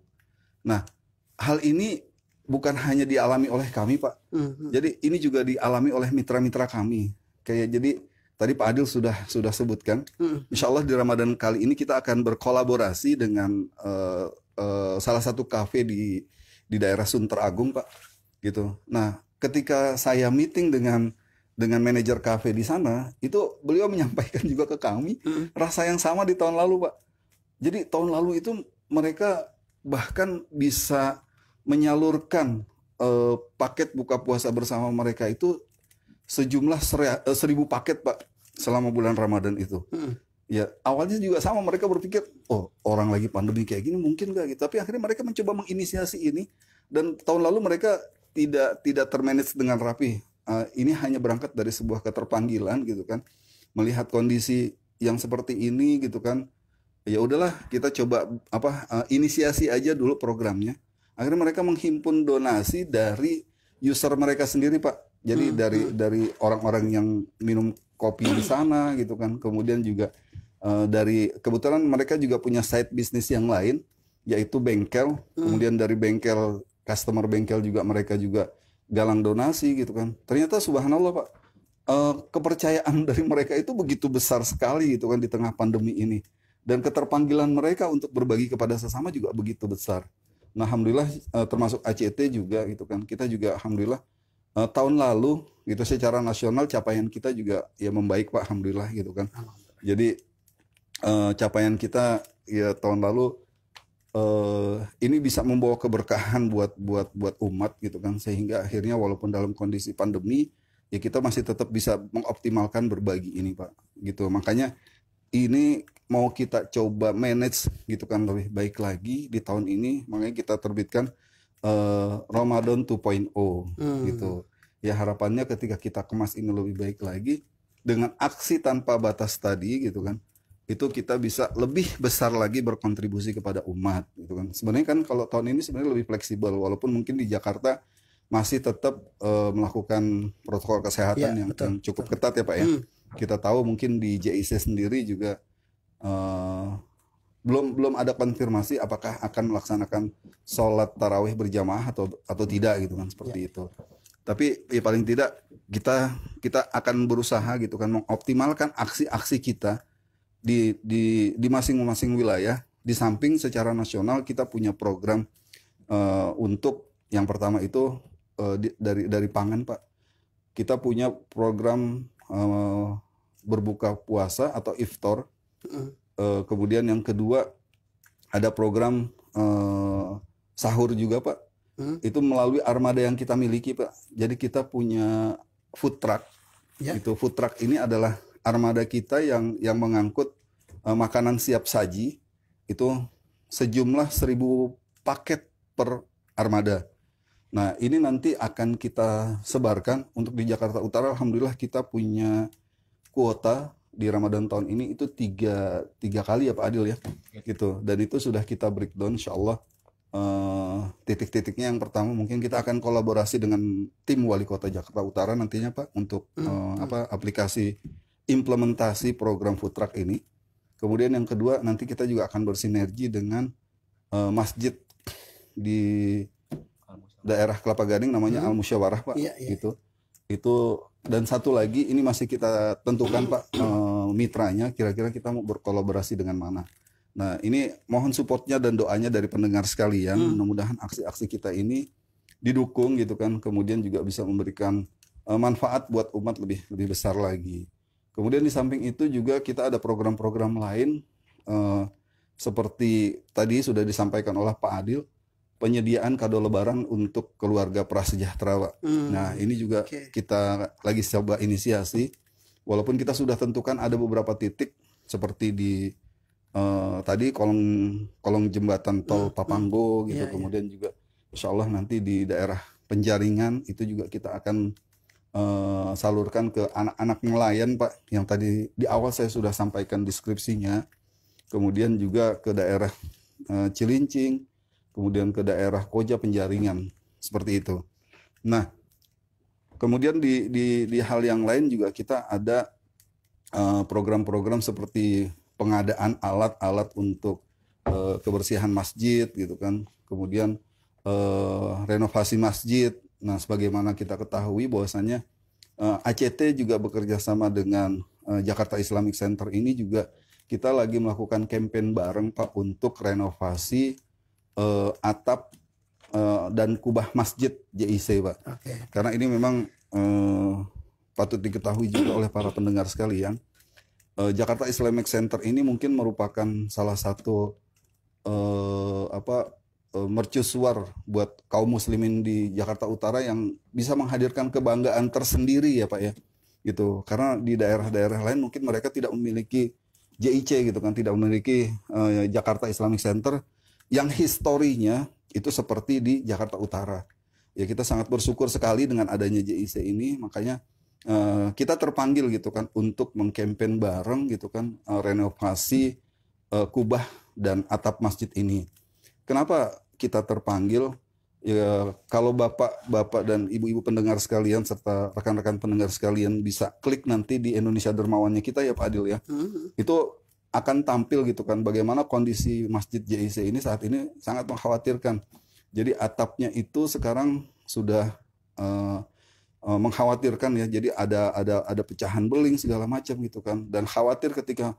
Nah, hal ini bukan hanya dialami oleh kami, Pak. Mm-hmm. Jadi ini juga dialami oleh mitra-mitra kami. Kayak jadi tadi Pak Adil sudah sudah sebutkan, mm-hmm. Insya Allah di Ramadan kali ini kita akan berkolaborasi dengan uh, uh, salah satu kafe di di daerah Sunter Agung, Pak. Gitu. Nah, ketika saya meeting dengan dengan manajer kafe di sana, itu beliau menyampaikan juga ke kami hmm. rasa yang sama di tahun lalu, Pak. Jadi tahun lalu itu mereka bahkan bisa menyalurkan uh, paket buka puasa bersama mereka itu sejumlah seri, uh, eh, seribu paket, Pak, selama bulan Ramadan itu. Hmm. Ya, awalnya juga sama mereka berpikir, oh orang lagi pandemi kayak gini mungkin gak gitu. Tapi akhirnya mereka mencoba menginisiasi ini dan tahun lalu mereka tidak tidak termanage dengan rapi. Uh, ini hanya berangkat dari sebuah keterpanggilan gitu kan. Melihat kondisi yang seperti ini gitu kan. Ya udahlah kita coba apa uh, inisiasi aja dulu programnya. Akhirnya mereka menghimpun donasi dari user mereka sendiri, Pak. Jadi hmm. dari hmm. dari orang-orang yang minum kopi di sana gitu kan. Kemudian juga uh, dari kebetulan mereka juga punya side bisnis yang lain yaitu bengkel. Hmm. Kemudian dari bengkel customer bengkel juga mereka juga galang donasi gitu kan. Ternyata subhanallah Pak, uh, kepercayaan dari mereka itu begitu besar sekali gitu kan di tengah pandemi ini. Dan keterpanggilan mereka untuk berbagi kepada sesama juga begitu besar. Nah, alhamdulillah uh, termasuk ACT juga gitu kan. Kita juga alhamdulillah uh, tahun lalu gitu secara nasional capaian kita juga ya membaik Pak alhamdulillah gitu kan. Jadi uh, capaian kita ya tahun lalu uh, ini bisa membawa keberkahan buat buat buat umat gitu kan sehingga akhirnya walaupun dalam kondisi pandemi ya kita masih tetap bisa mengoptimalkan berbagi ini pak gitu makanya ini mau kita coba manage gitu kan lebih baik lagi di tahun ini makanya kita terbitkan uh, Ramadan 2.0 hmm. gitu ya harapannya ketika kita kemas ini lebih baik lagi dengan aksi tanpa batas tadi gitu kan itu kita bisa lebih besar lagi berkontribusi kepada umat gitu kan. Sebenarnya kan kalau tahun ini sebenarnya lebih fleksibel walaupun mungkin di Jakarta masih tetap uh, melakukan protokol kesehatan ya, yang, betul, yang cukup betul. ketat ya Pak ya. Hmm. Kita tahu mungkin di JIC sendiri juga uh, belum belum ada konfirmasi apakah akan melaksanakan sholat tarawih berjamaah atau atau tidak gitu kan seperti ya. itu. Tapi ya paling tidak kita kita akan berusaha gitu kan mengoptimalkan aksi-aksi kita di di di masing-masing wilayah di samping secara nasional kita punya program uh, untuk yang pertama itu uh, di, dari dari pangan pak kita punya program uh, berbuka puasa atau iftor uh, kemudian yang kedua ada program uh, sahur juga pak hmm? itu melalui armada yang kita miliki pak jadi kita punya food truck ya. itu food truck ini adalah armada kita yang yang mengangkut Eh, makanan siap saji itu sejumlah seribu paket per armada. Nah, ini nanti akan kita sebarkan untuk di Jakarta Utara alhamdulillah kita punya kuota di Ramadan tahun ini itu tiga, tiga kali ya Pak Adil ya iya. gitu dan itu sudah kita breakdown insya Allah uh, eh, titik-titiknya yang pertama mungkin kita akan kolaborasi dengan tim wali kota Jakarta Utara nantinya Pak untuk uh, apa aplikasi implementasi program food truck ini Kemudian yang kedua nanti kita juga akan bersinergi dengan uh, masjid di daerah Kelapa Gading namanya hmm. Al Musyawarah Pak. Ya, ya. Itu iya. gitu. Itu dan satu lagi ini masih kita tentukan Pak uh, mitranya kira-kira kita mau berkolaborasi dengan mana. Nah, ini mohon supportnya dan doanya dari pendengar sekalian. Hmm. Mudah-mudahan aksi-aksi kita ini didukung gitu kan, kemudian juga bisa memberikan uh, manfaat buat umat lebih lebih besar lagi. Kemudian di samping itu juga kita ada program-program lain eh, seperti tadi sudah disampaikan oleh Pak Adil penyediaan kado lebaran untuk keluarga prasejahtera Pak. Hmm. Nah, ini juga okay. kita lagi coba inisiasi walaupun kita sudah tentukan ada beberapa titik seperti di eh, tadi kolong kolong jembatan tol hmm. hmm. Papanggo gitu. Yeah, iya. Kemudian yeah. juga insya Allah nanti di daerah penjaringan itu juga kita akan Eh, salurkan ke anak-anak nelayan Pak yang tadi di awal saya sudah sampaikan deskripsinya kemudian juga ke daerah uh, Cilincing kemudian ke daerah Koja Penjaringan seperti itu nah kemudian di di, di hal yang lain juga kita ada eh, program-program uh, seperti pengadaan alat-alat untuk uh, kebersihan masjid gitu kan kemudian uh, renovasi masjid Nah, sebagaimana kita ketahui bahwasannya uh, eh, ACT juga bekerja sama dengan uh, Jakarta Islamic Center ini juga kita lagi melakukan kampanye bareng Pak untuk renovasi uh, atap uh, dan kubah masjid JIC Pak. Okay. Karena ini memang uh, patut diketahui juga oleh para pendengar sekalian. Uh, Jakarta Islamic Center ini mungkin merupakan salah satu uh, apa Eh, mercusuar buat kaum muslimin di Jakarta Utara yang bisa menghadirkan kebanggaan tersendiri ya Pak ya gitu karena di daerah-daerah lain mungkin mereka tidak memiliki JIC gitu kan tidak memiliki uh, Jakarta Islamic Center yang historinya itu seperti di Jakarta Utara ya kita sangat bersyukur sekali dengan adanya JIC ini makanya uh, kita terpanggil gitu kan untuk mengkampen bareng gitu kan uh, renovasi uh, kubah dan atap masjid ini kenapa kita terpanggil ya kalau bapak bapak dan ibu-ibu pendengar sekalian serta rekan-rekan pendengar sekalian bisa klik nanti di Indonesia Dermawannya kita ya Pak Adil ya hmm itu akan tampil gitu kan bagaimana kondisi masjid JIC ini saat ini sangat mengkhawatirkan jadi atapnya itu sekarang sudah uh, mengkhawatirkan ya jadi ada ada ada pecahan beling segala macam gitu kan dan khawatir ketika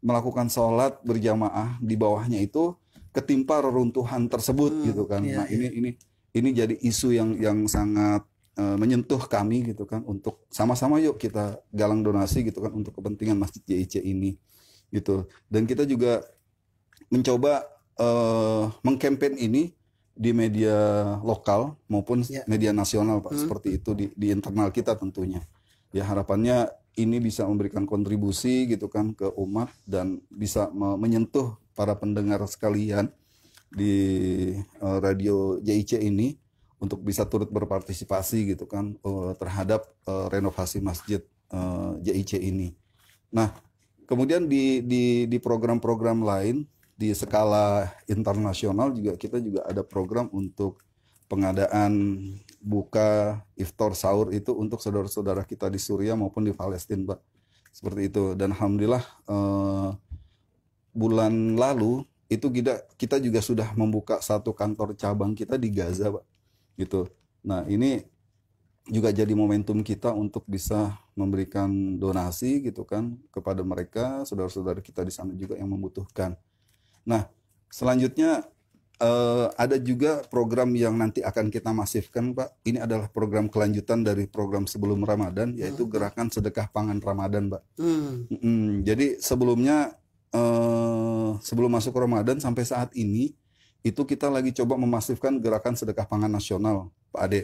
melakukan sholat berjamaah di bawahnya itu ketimpa reruntuhan tersebut hmm, gitu kan. Iya, nah, iya. ini ini ini jadi isu yang yang sangat uh, menyentuh kami gitu kan untuk sama-sama yuk kita galang donasi gitu kan untuk kepentingan Masjid JIC ini gitu. Dan kita juga mencoba uh, eh, mengkampen ini di media lokal maupun yeah. media nasional Pak hmm. seperti itu di di internal kita tentunya. Ya harapannya ini bisa memberikan kontribusi gitu kan ke umat dan bisa menyentuh para pendengar sekalian di eh, radio JIC ini untuk bisa turut berpartisipasi gitu kan eh, terhadap eh, renovasi masjid uh, JIC ini. Nah, kemudian di di di program-program lain di skala internasional juga kita juga ada program untuk pengadaan buka iftar sahur itu untuk saudara-saudara kita di Suriah maupun di Palestina, Mbak. Seperti itu dan alhamdulillah eh, bulan lalu itu kita kita juga sudah membuka satu kantor cabang kita di Gaza, Pak. Gitu. Nah, ini juga jadi momentum kita untuk bisa memberikan donasi gitu kan kepada mereka, saudara-saudara kita di sana juga yang membutuhkan. Nah, selanjutnya eh, ada juga program yang nanti akan kita masifkan, Pak. Ini adalah program kelanjutan dari program sebelum Ramadan yaitu hmm. gerakan sedekah pangan Ramadan, Pak. Hmm. Hmm, jadi sebelumnya eh, sebelum masuk Ramadan sampai saat ini itu kita lagi coba memasifkan gerakan sedekah pangan nasional, Pak Ade.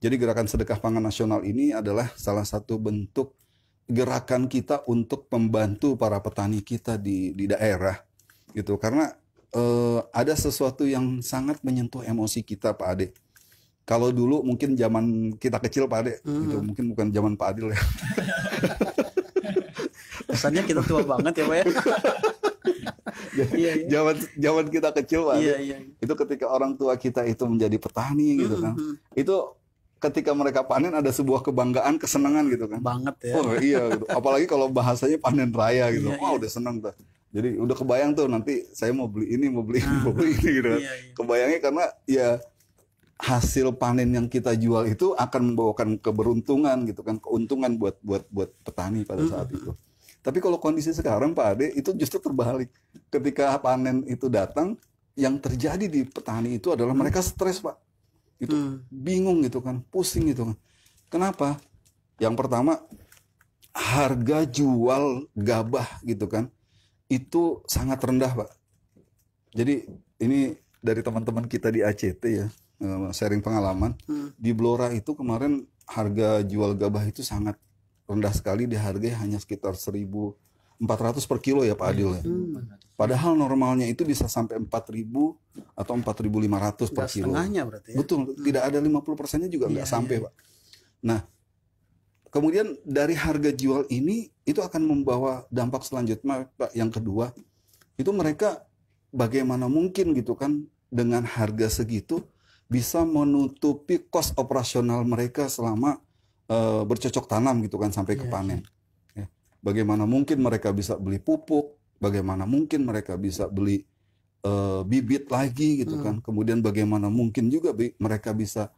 Jadi gerakan sedekah pangan nasional ini adalah salah satu bentuk gerakan kita untuk membantu para petani kita di di daerah gitu karena eh, ada sesuatu yang sangat menyentuh emosi kita Pak Ade. Kalau dulu mungkin zaman kita kecil Pak Ade gitu. -hmm. gitu mungkin bukan zaman Pak Adil ya. Kesannya kita tua banget ya, Pak ya. iya, iya. Zaman kita kecil, Pak. Iya, iya. Itu ketika orang tua kita itu menjadi petani gitu hmm, kan. Hmm. Itu ketika mereka panen ada sebuah kebanggaan, kesenangan gitu kan. Banget ya. Oh, iya gitu. Apalagi kalau bahasanya panen raya gitu. Iya, iya. udah seneng tuh. Jadi udah kebayang tuh nanti saya mau beli ini, mau beli ini, mau beli ah, ini gitu. Kan. Iya, iya. Kebayangnya karena ya hasil panen yang kita jual itu akan membawakan keberuntungan gitu kan keuntungan buat buat buat petani pada hmm, saat itu tapi kalau kondisi sekarang Pak Ade itu justru terbalik. Ketika panen itu datang, yang terjadi di petani itu adalah hmm. mereka stres Pak. Itu hmm. bingung gitu kan, pusing gitu kan. Kenapa? Yang pertama harga jual gabah gitu kan itu sangat rendah Pak. Jadi ini dari teman-teman kita di ACT ya eh, sharing pengalaman hmm. di Blora itu kemarin harga jual gabah itu sangat rendah sekali di harga hanya sekitar 1.400 per kilo ya Pak Adil ya. Hmm. Padahal normalnya itu bisa sampai 4.000 atau 4.500 per kilo. Setengahnya berarti ya. Betul, hmm. tidak ada 50 persennya juga nggak ya, sampai ya. Pak. Nah, kemudian dari harga jual ini itu akan membawa dampak selanjutnya Pak yang kedua itu mereka bagaimana mungkin gitu kan dengan harga segitu bisa menutupi kos operasional mereka selama Eh, bercocok tanam gitu kan sampai ke iya panen. Ya. Bagaimana mungkin mereka bisa beli pupuk? Bagaimana mungkin mereka bisa beli uh, bibit lagi gitu hmm. kan? Kemudian bagaimana mungkin juga bi mereka bisa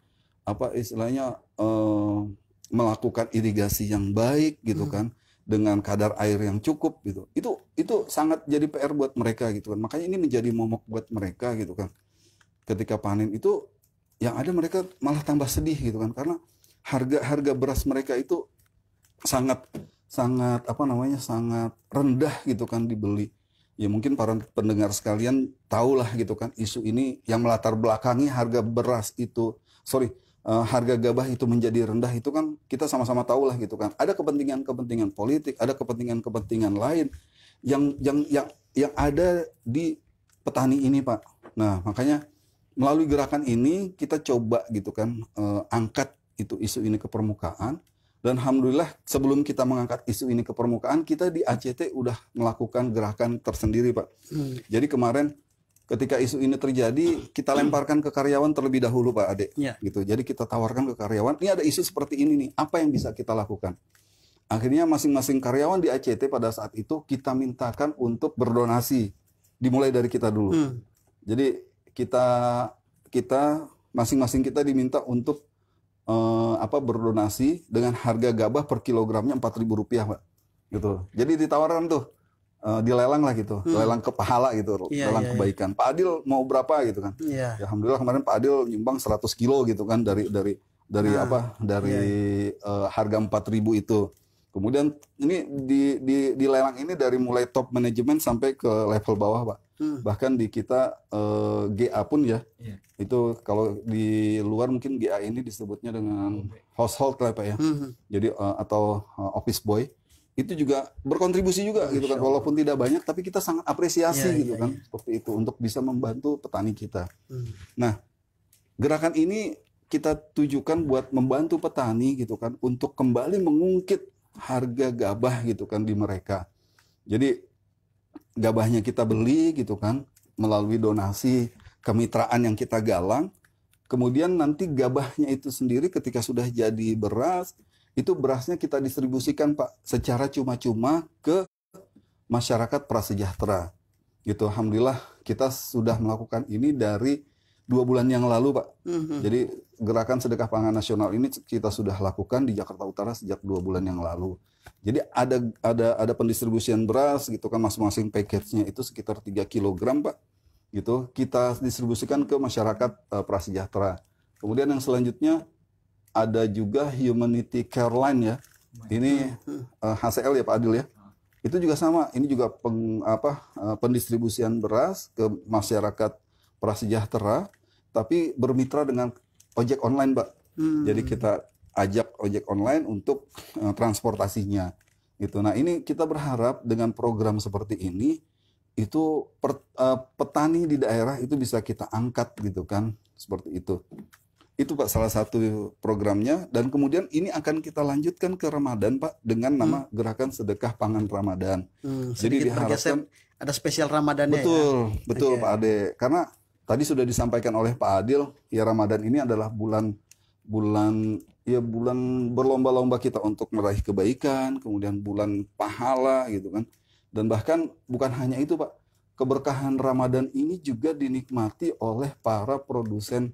apa istilahnya uh, melakukan irigasi yang baik gitu hmm. kan? dengan kadar air yang cukup gitu. Itu itu sangat jadi PR buat mereka gitu kan. Makanya ini menjadi momok buat mereka gitu kan. Ketika panen itu yang ada mereka malah tambah sedih gitu kan karena harga harga beras mereka itu sangat sangat apa namanya sangat rendah gitu kan dibeli ya mungkin para pendengar sekalian tahulah gitu kan isu ini yang melatar belakangi harga beras itu sorry uh, harga gabah itu menjadi rendah itu kan kita sama-sama tahulah gitu kan ada kepentingan-kepentingan politik ada kepentingan-kepentingan lain yang yang yang yang ada di petani ini pak nah makanya melalui gerakan ini kita coba gitu kan uh, angkat itu isu ini ke permukaan dan alhamdulillah sebelum kita mengangkat isu ini ke permukaan kita di ACT udah melakukan gerakan tersendiri pak. Hmm. Jadi kemarin ketika isu ini terjadi kita lemparkan ke karyawan terlebih dahulu pak Ade. Ya. Gitu. Jadi kita tawarkan ke karyawan ini ada isu seperti ini nih apa yang bisa kita lakukan. Akhirnya masing-masing karyawan di ACT pada saat itu kita mintakan untuk berdonasi dimulai dari kita dulu. Hmm. Jadi kita kita masing-masing kita diminta untuk eh, apa berdonasi dengan harga gabah per kilogramnya empat ribu rupiah pak gitu jadi ditawaran tuh eh, dilelang lah gitu hmm. lelang ke pahala gitu yeah, lelang yeah, iya. kebaikan yeah. Pak Adil mau berapa gitu kan yeah. ya, alhamdulillah kemarin Pak Adil nyumbang 100 kilo gitu kan dari dari dari nah, apa dari yeah. Iya. Eh, harga ribu itu Kemudian ini di, di, di lelang ini dari mulai top manajemen sampai ke level bawah, Pak. Hmm. Bahkan di kita eh, GA pun ya. Yeah. Itu kalau di luar mungkin GA ini disebutnya dengan household lah, Pak ya. Hmm. hmm. Jadi eh, atau eh, office boy. Itu juga berkontribusi juga gitu kan. Walaupun tidak banyak tapi kita sangat apresiasi yeah, iya, gitu yeah, kan. Yeah. Seperti itu untuk bisa membantu petani kita. Hmm. Nah, gerakan ini kita tujukan buat membantu petani gitu kan untuk kembali mengungkit harga gabah gitu kan di mereka. Jadi gabahnya kita beli gitu kan melalui donasi kemitraan yang kita galang. Kemudian nanti gabahnya itu sendiri ketika sudah jadi beras, itu berasnya kita distribusikan Pak secara cuma-cuma ke masyarakat prasejahtera. Gitu alhamdulillah kita sudah melakukan ini dari dua bulan yang lalu pak. Mm-hmm. Jadi gerakan sedekah pangan nasional ini kita sudah lakukan di Jakarta Utara sejak dua bulan yang lalu. Jadi ada ada ada pendistribusian beras gitu kan masing-masing package-nya itu sekitar 3 kg pak gitu kita distribusikan ke masyarakat uh, prasejahtera. Kemudian yang selanjutnya ada juga Humanity care line ya. Ini uh, mhm. eh, HCL ya Pak Adil ya. Itu juga sama, ini juga peng, apa eh, pendistribusian beras ke masyarakat prasejahtera tapi bermitra dengan ojek online, Pak. Hmm. Jadi kita ajak ojek online untuk uh, transportasinya gitu. Nah, ini kita berharap dengan program seperti ini itu per, uh, petani di daerah itu bisa kita angkat gitu kan, seperti itu. Itu Pak salah satu programnya dan kemudian ini akan kita lanjutkan ke Ramadan Pak dengan hmm. nama hmm. Gerakan Sedekah Pangan Ramadan. Hmm, Jadi diharapkan ada spesial Ramadannya Betul, ya? betul okay. Pak Ade. Karena Tadi sudah disampaikan oleh Pak Adil, ya Ramadan ini adalah bulan bulan ya bulan berlomba-lomba kita untuk meraih kebaikan, kemudian bulan pahala gitu kan. Dan bahkan bukan hanya itu, Pak. Keberkahan Ramadan ini juga dinikmati oleh para produsen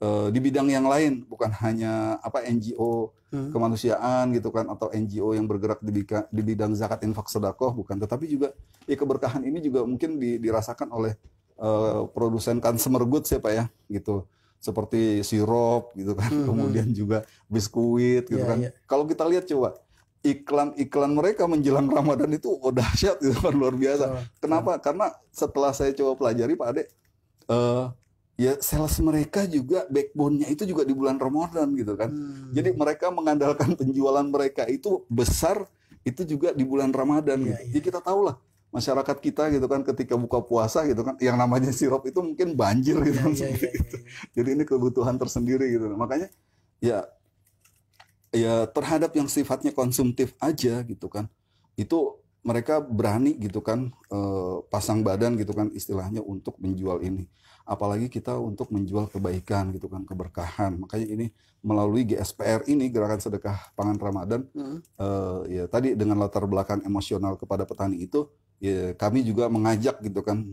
eh, di bidang yang lain, bukan hanya apa NGO hmm. kemanusiaan gitu kan atau NGO yang bergerak di, di bidang zakat infak sedekah bukan, tetapi juga ya keberkahan ini juga mungkin di, dirasakan oleh uh, produsen kan semergut siapa Pak ya gitu seperti sirup gitu kan hmm. hmm. kemudian juga biskuit gitu yeah, kan yeah. kalau kita lihat coba iklan-iklan mereka menjelang Ramadan itu oh dahsyat gitu kan luar biasa oh, kenapa Yeah. karena setelah saya coba pelajari Pak Ade uh, eh, ya sales mereka juga backbone-nya itu juga di bulan Ramadan gitu kan hmm. jadi mereka mengandalkan penjualan mereka itu besar itu juga di bulan Ramadan yeah, gitu. Yeah. Jadi ya. kita tahu lah masyarakat kita gitu kan ketika buka puasa gitu kan yang namanya sirup itu mungkin banjir gitu ya, kan ya, ya, ya. jadi ini kebutuhan tersendiri gitu nah, makanya ya ya terhadap yang sifatnya konsumtif aja gitu kan itu mereka berani gitu kan eh, pasang badan gitu kan istilahnya untuk menjual ini apalagi kita untuk menjual kebaikan gitu kan keberkahan makanya ini melalui GSPR ini gerakan sedekah pangan Ramadan hmm. eh, ya tadi dengan latar belakang emosional kepada petani itu ya, kami juga mengajak gitu kan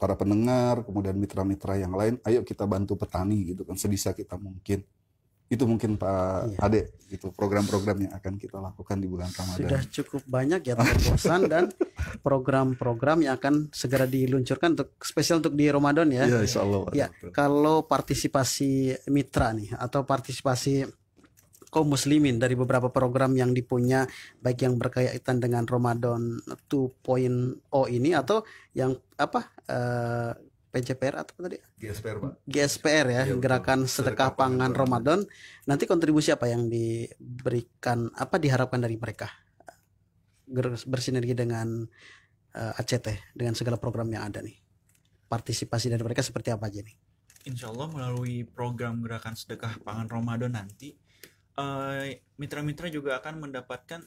para pendengar, kemudian mitra-mitra yang lain, ayo kita bantu petani gitu kan sebisa kita mungkin. Itu mungkin Pak iya. Ade, itu program-program yang akan kita lakukan di bulan Ramadan. Sudah cukup banyak ya terobosan dan program-program yang akan segera diluncurkan untuk spesial untuk di Ramadan ya. Iya, insyaallah Ya, kalau partisipasi mitra nih atau partisipasi kaum muslimin dari beberapa program yang dipunya baik yang berkaitan dengan Ramadan 2.0 ini atau yang apa uh, eh, PJPR atau apa tadi? GSPR, Pak. GSPR ya, ya Gerakan Sedekah, Sedekah Pangan Ramadan. Nanti kontribusi apa yang diberikan apa diharapkan dari mereka? Bersinergi dengan uh, eh, ACT dengan segala program yang ada nih. Partisipasi dari mereka seperti apa aja nih? Insya Allah melalui program Gerakan Sedekah Pangan Ramadan nanti Eh, mitra-mitra uh, juga akan mendapatkan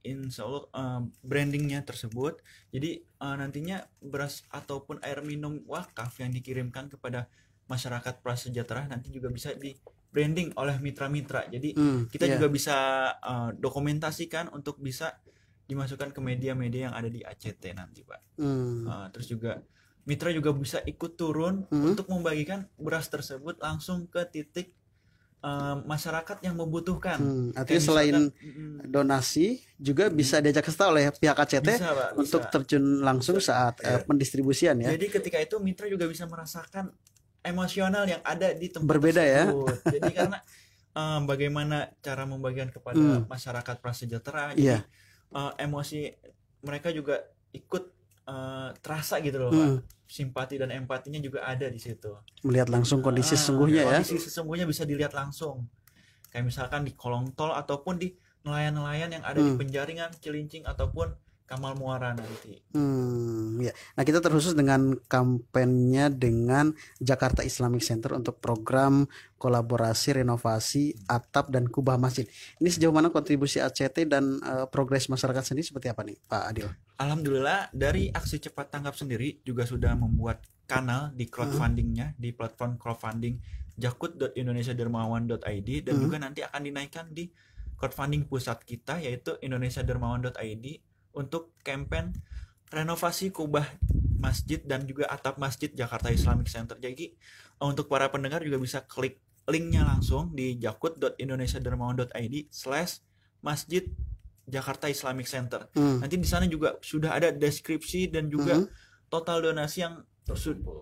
insya Allah uh, brandingnya tersebut jadi uh, nantinya beras ataupun air minum wakaf yang dikirimkan kepada masyarakat prasejahtera nanti juga bisa di branding oleh mitra-mitra jadi hmm, kita yeah. juga bisa uh, dokumentasikan untuk bisa dimasukkan ke media-media yang ada di ACT nanti pak hmm. uh, terus juga mitra juga bisa ikut turun hmm. untuk membagikan beras tersebut langsung ke titik Uh, masyarakat yang membutuhkan. Hmm, artinya selain misalkan, donasi juga bisa diajak serta oleh pihak ACT bisa, Pak, untuk bisa. terjun langsung saat uh, pendistribusian ya. Jadi ketika itu mitra juga bisa merasakan emosional yang ada di tempat berbeda ya. tersebut. ya. Jadi karena um, bagaimana cara membagikan kepada hmm. masyarakat prasejahtera, yeah. Iya. uh, emosi mereka juga ikut uh, terasa gitu loh, hmm. Pak simpati dan empatinya juga ada di situ. Melihat langsung kondisi ah, sesungguhnya kondisi ya. Kondisi sesungguhnya bisa dilihat langsung. Kayak misalkan di kolong tol ataupun di nelayan-nelayan yang ada hmm. di penjaringan Cilincing ataupun Kamal Muara nanti. Hmm, ya. Nah kita terkhusus dengan kampanyenya dengan Jakarta Islamic Center untuk program kolaborasi renovasi atap dan kubah masjid. Ini sejauh mana kontribusi ACT dan uh, progres masyarakat sendiri seperti apa nih, Pak Adil? Alhamdulillah dari aksi cepat tanggap sendiri juga sudah membuat kanal di hmm. crowdfundingnya hmm. di platform crowdfunding jakut.indonesiadermawan.id dan hmm. juga nanti akan dinaikkan di crowdfunding pusat kita yaitu indonesiadermawan.id untuk campaign renovasi kubah masjid dan juga atap masjid Jakarta Islamic Center. Jadi eh, untuk para pendengar juga bisa klik linknya langsung di jakut.indonesiadermawan.id slash masjid Jakarta Islamic Center. Hmm. Nanti di sana juga sudah ada deskripsi dan juga hmm. total donasi yang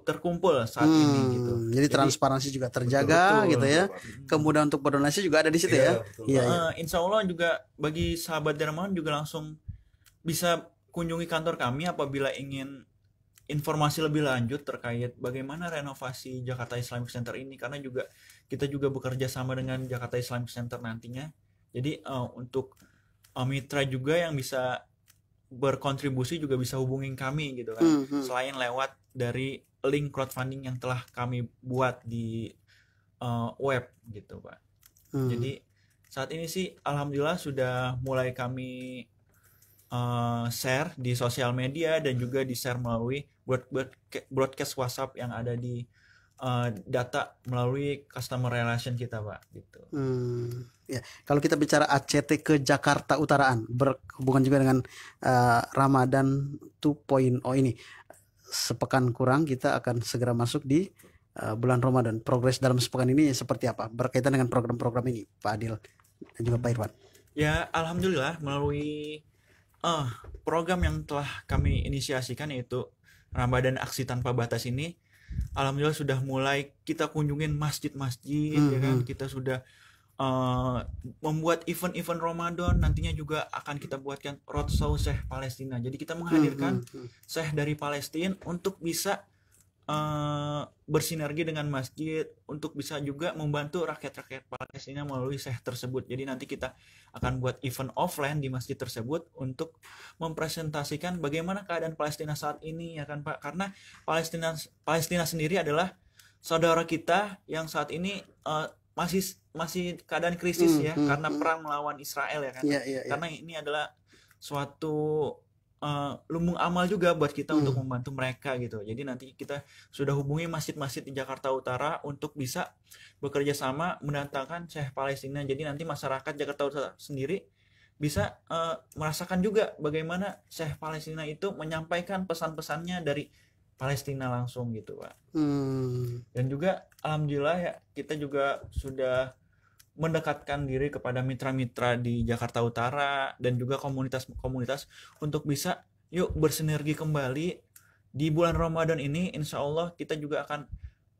terkumpul saat hmm. ini gitu. Jadi, Jadi transparansi juga terjaga betul, gitu ya. Iya, Kemudian untuk berdonasi juga ada di situ iya, ya. Iya, iya. Uh, insya Allah juga bagi sahabat Dermawan juga langsung bisa kunjungi kantor kami apabila ingin informasi lebih lanjut terkait bagaimana renovasi Jakarta Islamic Center ini karena juga kita juga bekerja sama dengan Jakarta Islamic Center nantinya. Jadi uh, untuk uh, mitra juga yang bisa berkontribusi juga bisa hubungin kami gitu kan. Mm -hmm. Selain lewat dari link crowdfunding yang telah kami buat di uh, web gitu, Pak. Mm. Jadi saat ini sih alhamdulillah sudah mulai kami uh, share di sosial media dan juga di share melalui broadcast WhatsApp yang ada di uh, data melalui customer relation kita, Pak. Gitu. Hmm, ya. Kalau kita bicara ACT ke Jakarta Utaraan berhubungan juga dengan uh, Ramadan 2.0 ini. Sepekan kurang kita akan segera masuk di bulan Ramadan. Progres dalam sepekan ini seperti apa berkaitan dengan program-program ini, Pak Adil dan juga Pak Irwan? Ya, alhamdulillah melalui uh, program yang telah kami inisiasikan yaitu Ramadan Aksi Tanpa Batas ini alhamdulillah sudah mulai kita kunjungin masjid-masjid hmm. ya kan mm-hmm. kita sudah uh, membuat event-event Ramadan nantinya juga akan kita buatkan roadshow Syekh Palestina. Jadi kita menghadirkan mm hmm. Syekh dari Palestina untuk bisa Eh, bersinergi dengan masjid untuk bisa juga membantu rakyat-rakyat Palestina melalui seh tersebut. Jadi nanti kita akan buat event offline di masjid tersebut untuk mempresentasikan bagaimana keadaan Palestina saat ini ya kan Pak. Karena Palestina Palestina sendiri adalah saudara kita yang saat ini uh, masih masih keadaan krisis hmm, ya hmm, karena hmm. perang melawan Israel ya kan. Yeah, yeah, yeah. Karena ini adalah suatu uh, lumbung amal juga buat kita hmm. untuk membantu mereka gitu. Jadi nanti kita sudah hubungi masjid-masjid di Jakarta Utara untuk bisa bekerja sama mendatangkan Syekh Palestina. Jadi nanti masyarakat Jakarta Utara sendiri bisa uh, merasakan juga bagaimana Syekh Palestina itu menyampaikan pesan-pesannya dari Palestina langsung gitu, Pak. Hmm. Dan juga alhamdulillah ya kita juga sudah mendekatkan diri kepada mitra-mitra di Jakarta Utara dan juga komunitas-komunitas untuk bisa yuk bersinergi kembali di bulan Ramadan ini insya Allah kita juga akan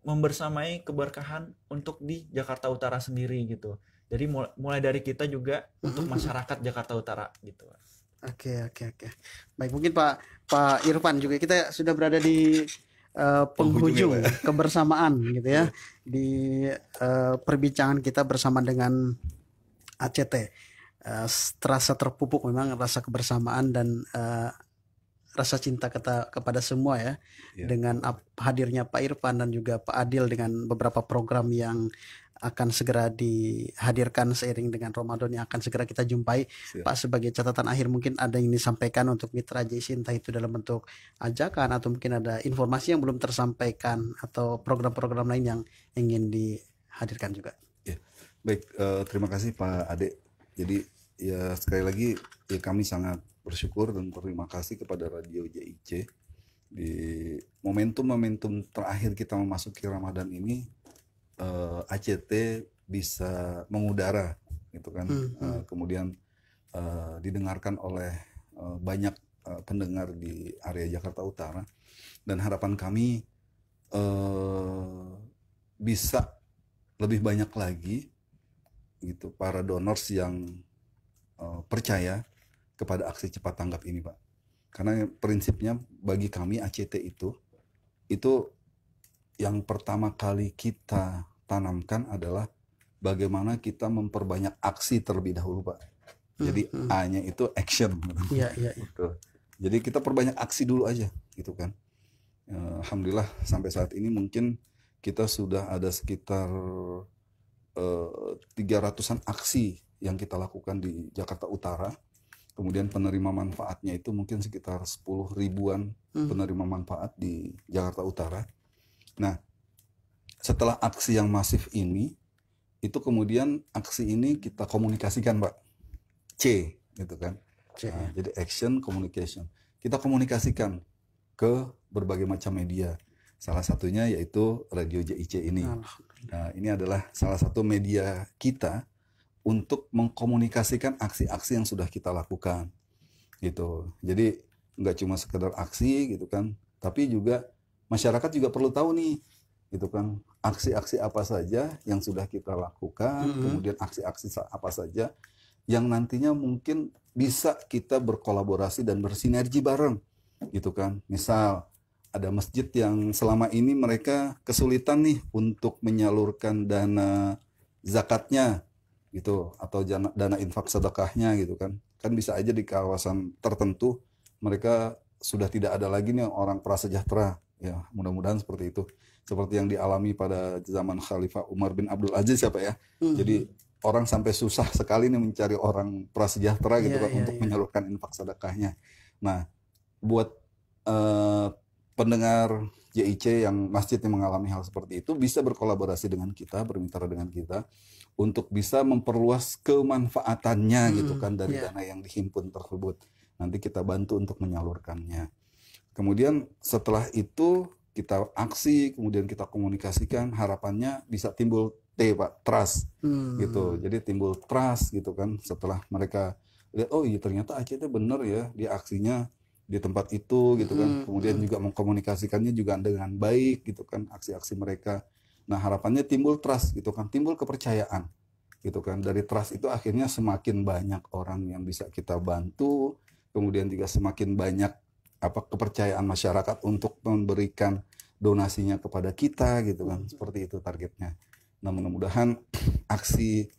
membersamai keberkahan untuk di Jakarta Utara sendiri gitu jadi mulai dari kita juga untuk masyarakat Jakarta Utara gitu oke oke oke baik mungkin Pak Pak Irfan juga kita sudah berada di Eh, penghujung ya, kebersamaan gitu ya di uh, perbincangan kita bersama dengan ACT. Uh, eh, terasa terpupuk memang rasa kebersamaan dan uh, rasa cinta kita kepada semua ya, ya. dengan hadirnya Pak Irfan dan juga Pak Adil dengan beberapa program yang akan segera dihadirkan seiring dengan Ramadan yang akan segera kita jumpai. Siap. Pak sebagai catatan akhir mungkin ada yang disampaikan untuk mitra JC entah itu dalam bentuk ajakan atau mungkin ada informasi yang belum tersampaikan atau program-program lain yang ingin dihadirkan juga. Ya. Baik, uh, terima kasih Pak Ade. Jadi ya sekali lagi ya kami sangat bersyukur dan terima kasih kepada Radio JIC di momentum-momentum terakhir kita memasuki Ramadan ini uh, eh, ACT bisa mengudara gitu kan hmm, Uh, kemudian uh, didengarkan oleh uh, banyak uh, pendengar di area Jakarta Utara dan harapan kami uh, bisa lebih banyak lagi gitu para donors yang uh, percaya kepada aksi cepat tanggap ini pak karena prinsipnya bagi kami ACT itu itu yang pertama kali kita tanamkan adalah bagaimana kita memperbanyak aksi terlebih dahulu, Pak. Jadi hmm, hmm. A-nya itu action. Iya, iya. itu. Iya. Jadi kita perbanyak aksi dulu aja, gitu kan. Eh, alhamdulillah sampai saat ini mungkin kita sudah ada sekitar eh, tiga eh, ratusan aksi yang kita lakukan di Jakarta Utara. Kemudian penerima manfaatnya itu mungkin sekitar sepuluh ribuan hmm. penerima manfaat di Jakarta Utara. Nah, setelah aksi yang masif ini, itu kemudian aksi ini kita komunikasikan, Pak. C, gitu kan. C, nah, ya. Jadi action communication. Kita komunikasikan ke berbagai macam media. Salah satunya yaitu radio JIC ini. Nah, ini adalah salah satu media kita untuk mengkomunikasikan aksi-aksi yang sudah kita lakukan. Gitu. Jadi nggak cuma sekedar aksi gitu kan, tapi juga masyarakat juga perlu tahu nih gitu kan aksi-aksi apa saja yang sudah kita lakukan mm -hmm. kemudian aksi-aksi apa saja yang nantinya mungkin bisa kita berkolaborasi dan bersinergi bareng gitu kan misal ada masjid yang selama ini mereka kesulitan nih untuk menyalurkan dana zakatnya gitu atau dana, dana infak sedekahnya gitu kan kan bisa aja di kawasan tertentu mereka sudah tidak ada lagi nih orang prasejahtera Ya, mudah-mudahan seperti itu. Seperti yang dialami pada zaman Khalifah Umar bin Abdul Aziz siapa ya? Hmm. Jadi orang sampai susah sekali nih mencari orang prasejahtera gitu yeah, kan yeah, untuk yeah. menyalurkan infak sedekahnya. Nah, buat uh, pendengar JIC yang masjidnya mengalami hal seperti itu bisa berkolaborasi dengan kita, bermitra dengan kita untuk bisa memperluas kemanfaatannya gitu hmm, gitu kan dari yeah. dana yang dihimpun tersebut. Nanti kita bantu untuk menyalurkannya. Kemudian setelah itu kita aksi, kemudian kita komunikasikan, harapannya bisa timbul T pak trust hmm. gitu. Jadi timbul trust gitu kan setelah mereka lihat oh iya ternyata Aceh itu bener ya dia aksinya di tempat itu gitu kan. Hmm. Kemudian hmm. juga mengkomunikasikannya juga dengan baik gitu kan aksi-aksi mereka. Nah harapannya timbul trust gitu kan, timbul kepercayaan gitu kan. Dari trust itu akhirnya semakin banyak orang yang bisa kita bantu, kemudian juga semakin banyak apa kepercayaan masyarakat untuk memberikan donasinya kepada kita gitu kan seperti itu targetnya. Nah mudah-mudahan aksi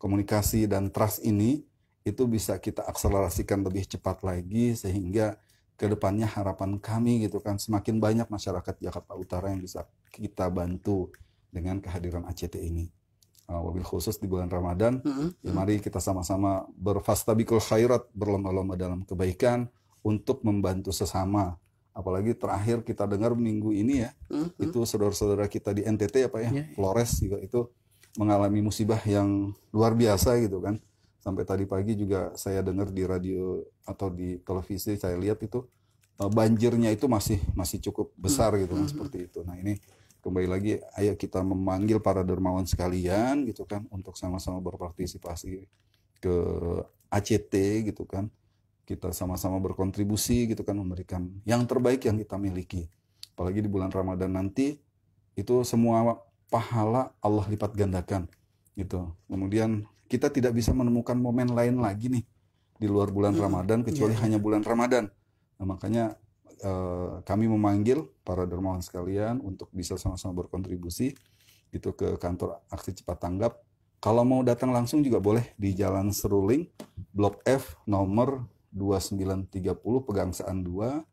komunikasi dan trust ini itu bisa kita akselerasikan lebih cepat lagi sehingga kedepannya harapan kami gitu kan semakin banyak masyarakat Jakarta Utara yang bisa kita bantu dengan kehadiran ACT ini. Uh, wabil khusus di bulan Ramadan, mm -hmm. ya mari kita sama-sama berfastabikul khairat berlomba-lomba dalam kebaikan untuk membantu sesama. Apalagi terakhir kita dengar minggu ini ya, mm -hmm. itu saudara-saudara kita di NTT apa ya, yeah. Iya. Flores juga itu mengalami musibah yang luar biasa gitu kan. Sampai tadi pagi juga saya dengar di radio atau di televisi saya lihat itu eh, banjirnya itu masih masih cukup besar mm-hmm. gitu kan mm-hmm. seperti itu. Nah, ini kembali lagi ayo kita memanggil para dermawan sekalian gitu kan untuk sama-sama berpartisipasi ke ACT gitu kan kita sama-sama berkontribusi gitu kan memberikan yang terbaik yang kita miliki. Apalagi di bulan Ramadan nanti itu semua pahala Allah lipat gandakan gitu. Kemudian kita tidak bisa menemukan momen lain lagi nih di luar bulan Ramadan kecuali yeah. hanya bulan Ramadan. Nah, makanya eh, kami memanggil para dermawan sekalian untuk bisa sama-sama berkontribusi gitu ke kantor aksi cepat tanggap. Kalau mau datang langsung juga boleh di Jalan Seruling, Blok F nomor 2930 Pegangsaan 2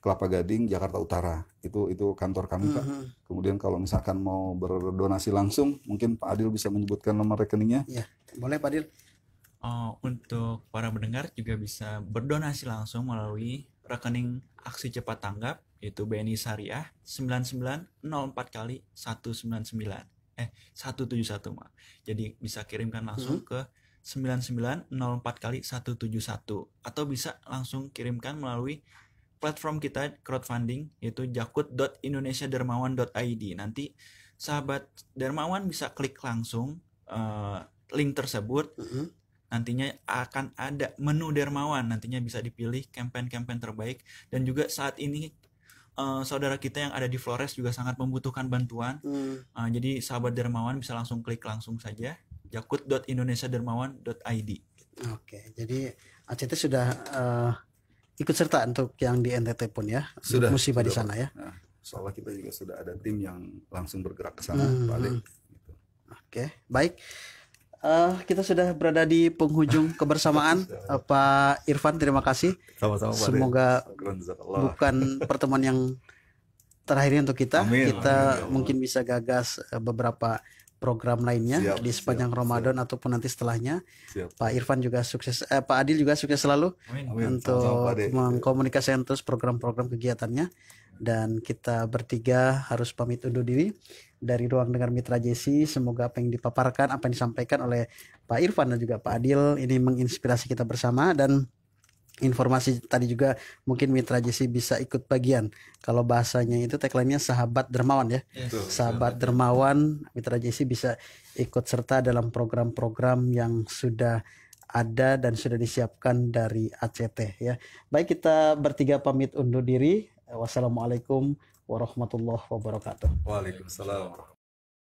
Kelapa Gading Jakarta Utara itu itu kantor kami pak. Mm-hmm. Kemudian kalau misalkan mau berdonasi langsung mungkin Pak Adil bisa menyebutkan nomor rekeningnya. Iya, boleh Pak Adil. Oh, untuk para pendengar juga bisa berdonasi langsung melalui rekening aksi cepat tanggap yaitu BNI Syariah 9904 kali 199 eh 171 pak Jadi bisa kirimkan langsung hmm. ke 9904 kali 171 atau bisa langsung kirimkan melalui platform kita crowdfunding yaitu jakut.indonesiadermawan.id. Nanti sahabat dermawan bisa klik langsung uh, link tersebut. Uh mm-hmm. -huh. Nantinya akan ada menu dermawan, nantinya bisa dipilih campaign-campaign terbaik dan juga saat ini uh, saudara kita yang ada di Flores juga sangat membutuhkan bantuan. Hmm. Uh, jadi sahabat dermawan bisa langsung klik langsung saja jakut.indonesiadermawan.id. Oke, jadi ACT sudah uh, ikut serta untuk yang di NTT pun ya, sudah musibah sudah, di sana ya. Nah, soalnya kita juga sudah ada tim yang langsung bergerak ke sana hmm. balik. Gitu. Oke, baik. Uh, kita sudah berada di penghujung kebersamaan uh, Pak Irfan terima kasih sama-sama semoga bukan pertemuan yang terakhir untuk kita amin, kita amin, ya mungkin bisa gagas beberapa program lainnya siap, di sepanjang siap, Ramadan siap. ataupun nanti setelahnya. Siap. Pak Irfan juga sukses, eh, Pak Adil juga sukses selalu Amin. untuk mengkomunikasikan terus program-program kegiatannya. Dan kita bertiga harus pamit undur diri dari ruang dengar Mitra Jesi. Semoga apa yang dipaparkan, apa yang disampaikan oleh Pak Irfan dan juga Pak Adil ini menginspirasi kita bersama dan informasi tadi juga mungkin Mitra JC bisa ikut bagian. Kalau bahasanya itu tagline-nya sahabat dermawan ya. Yes. Sahabat dermawan Mitra JC bisa ikut serta dalam program-program yang sudah ada dan sudah disiapkan dari ACT ya. Baik kita bertiga pamit undur diri. Wassalamualaikum warahmatullahi wabarakatuh. Waalaikumsalam.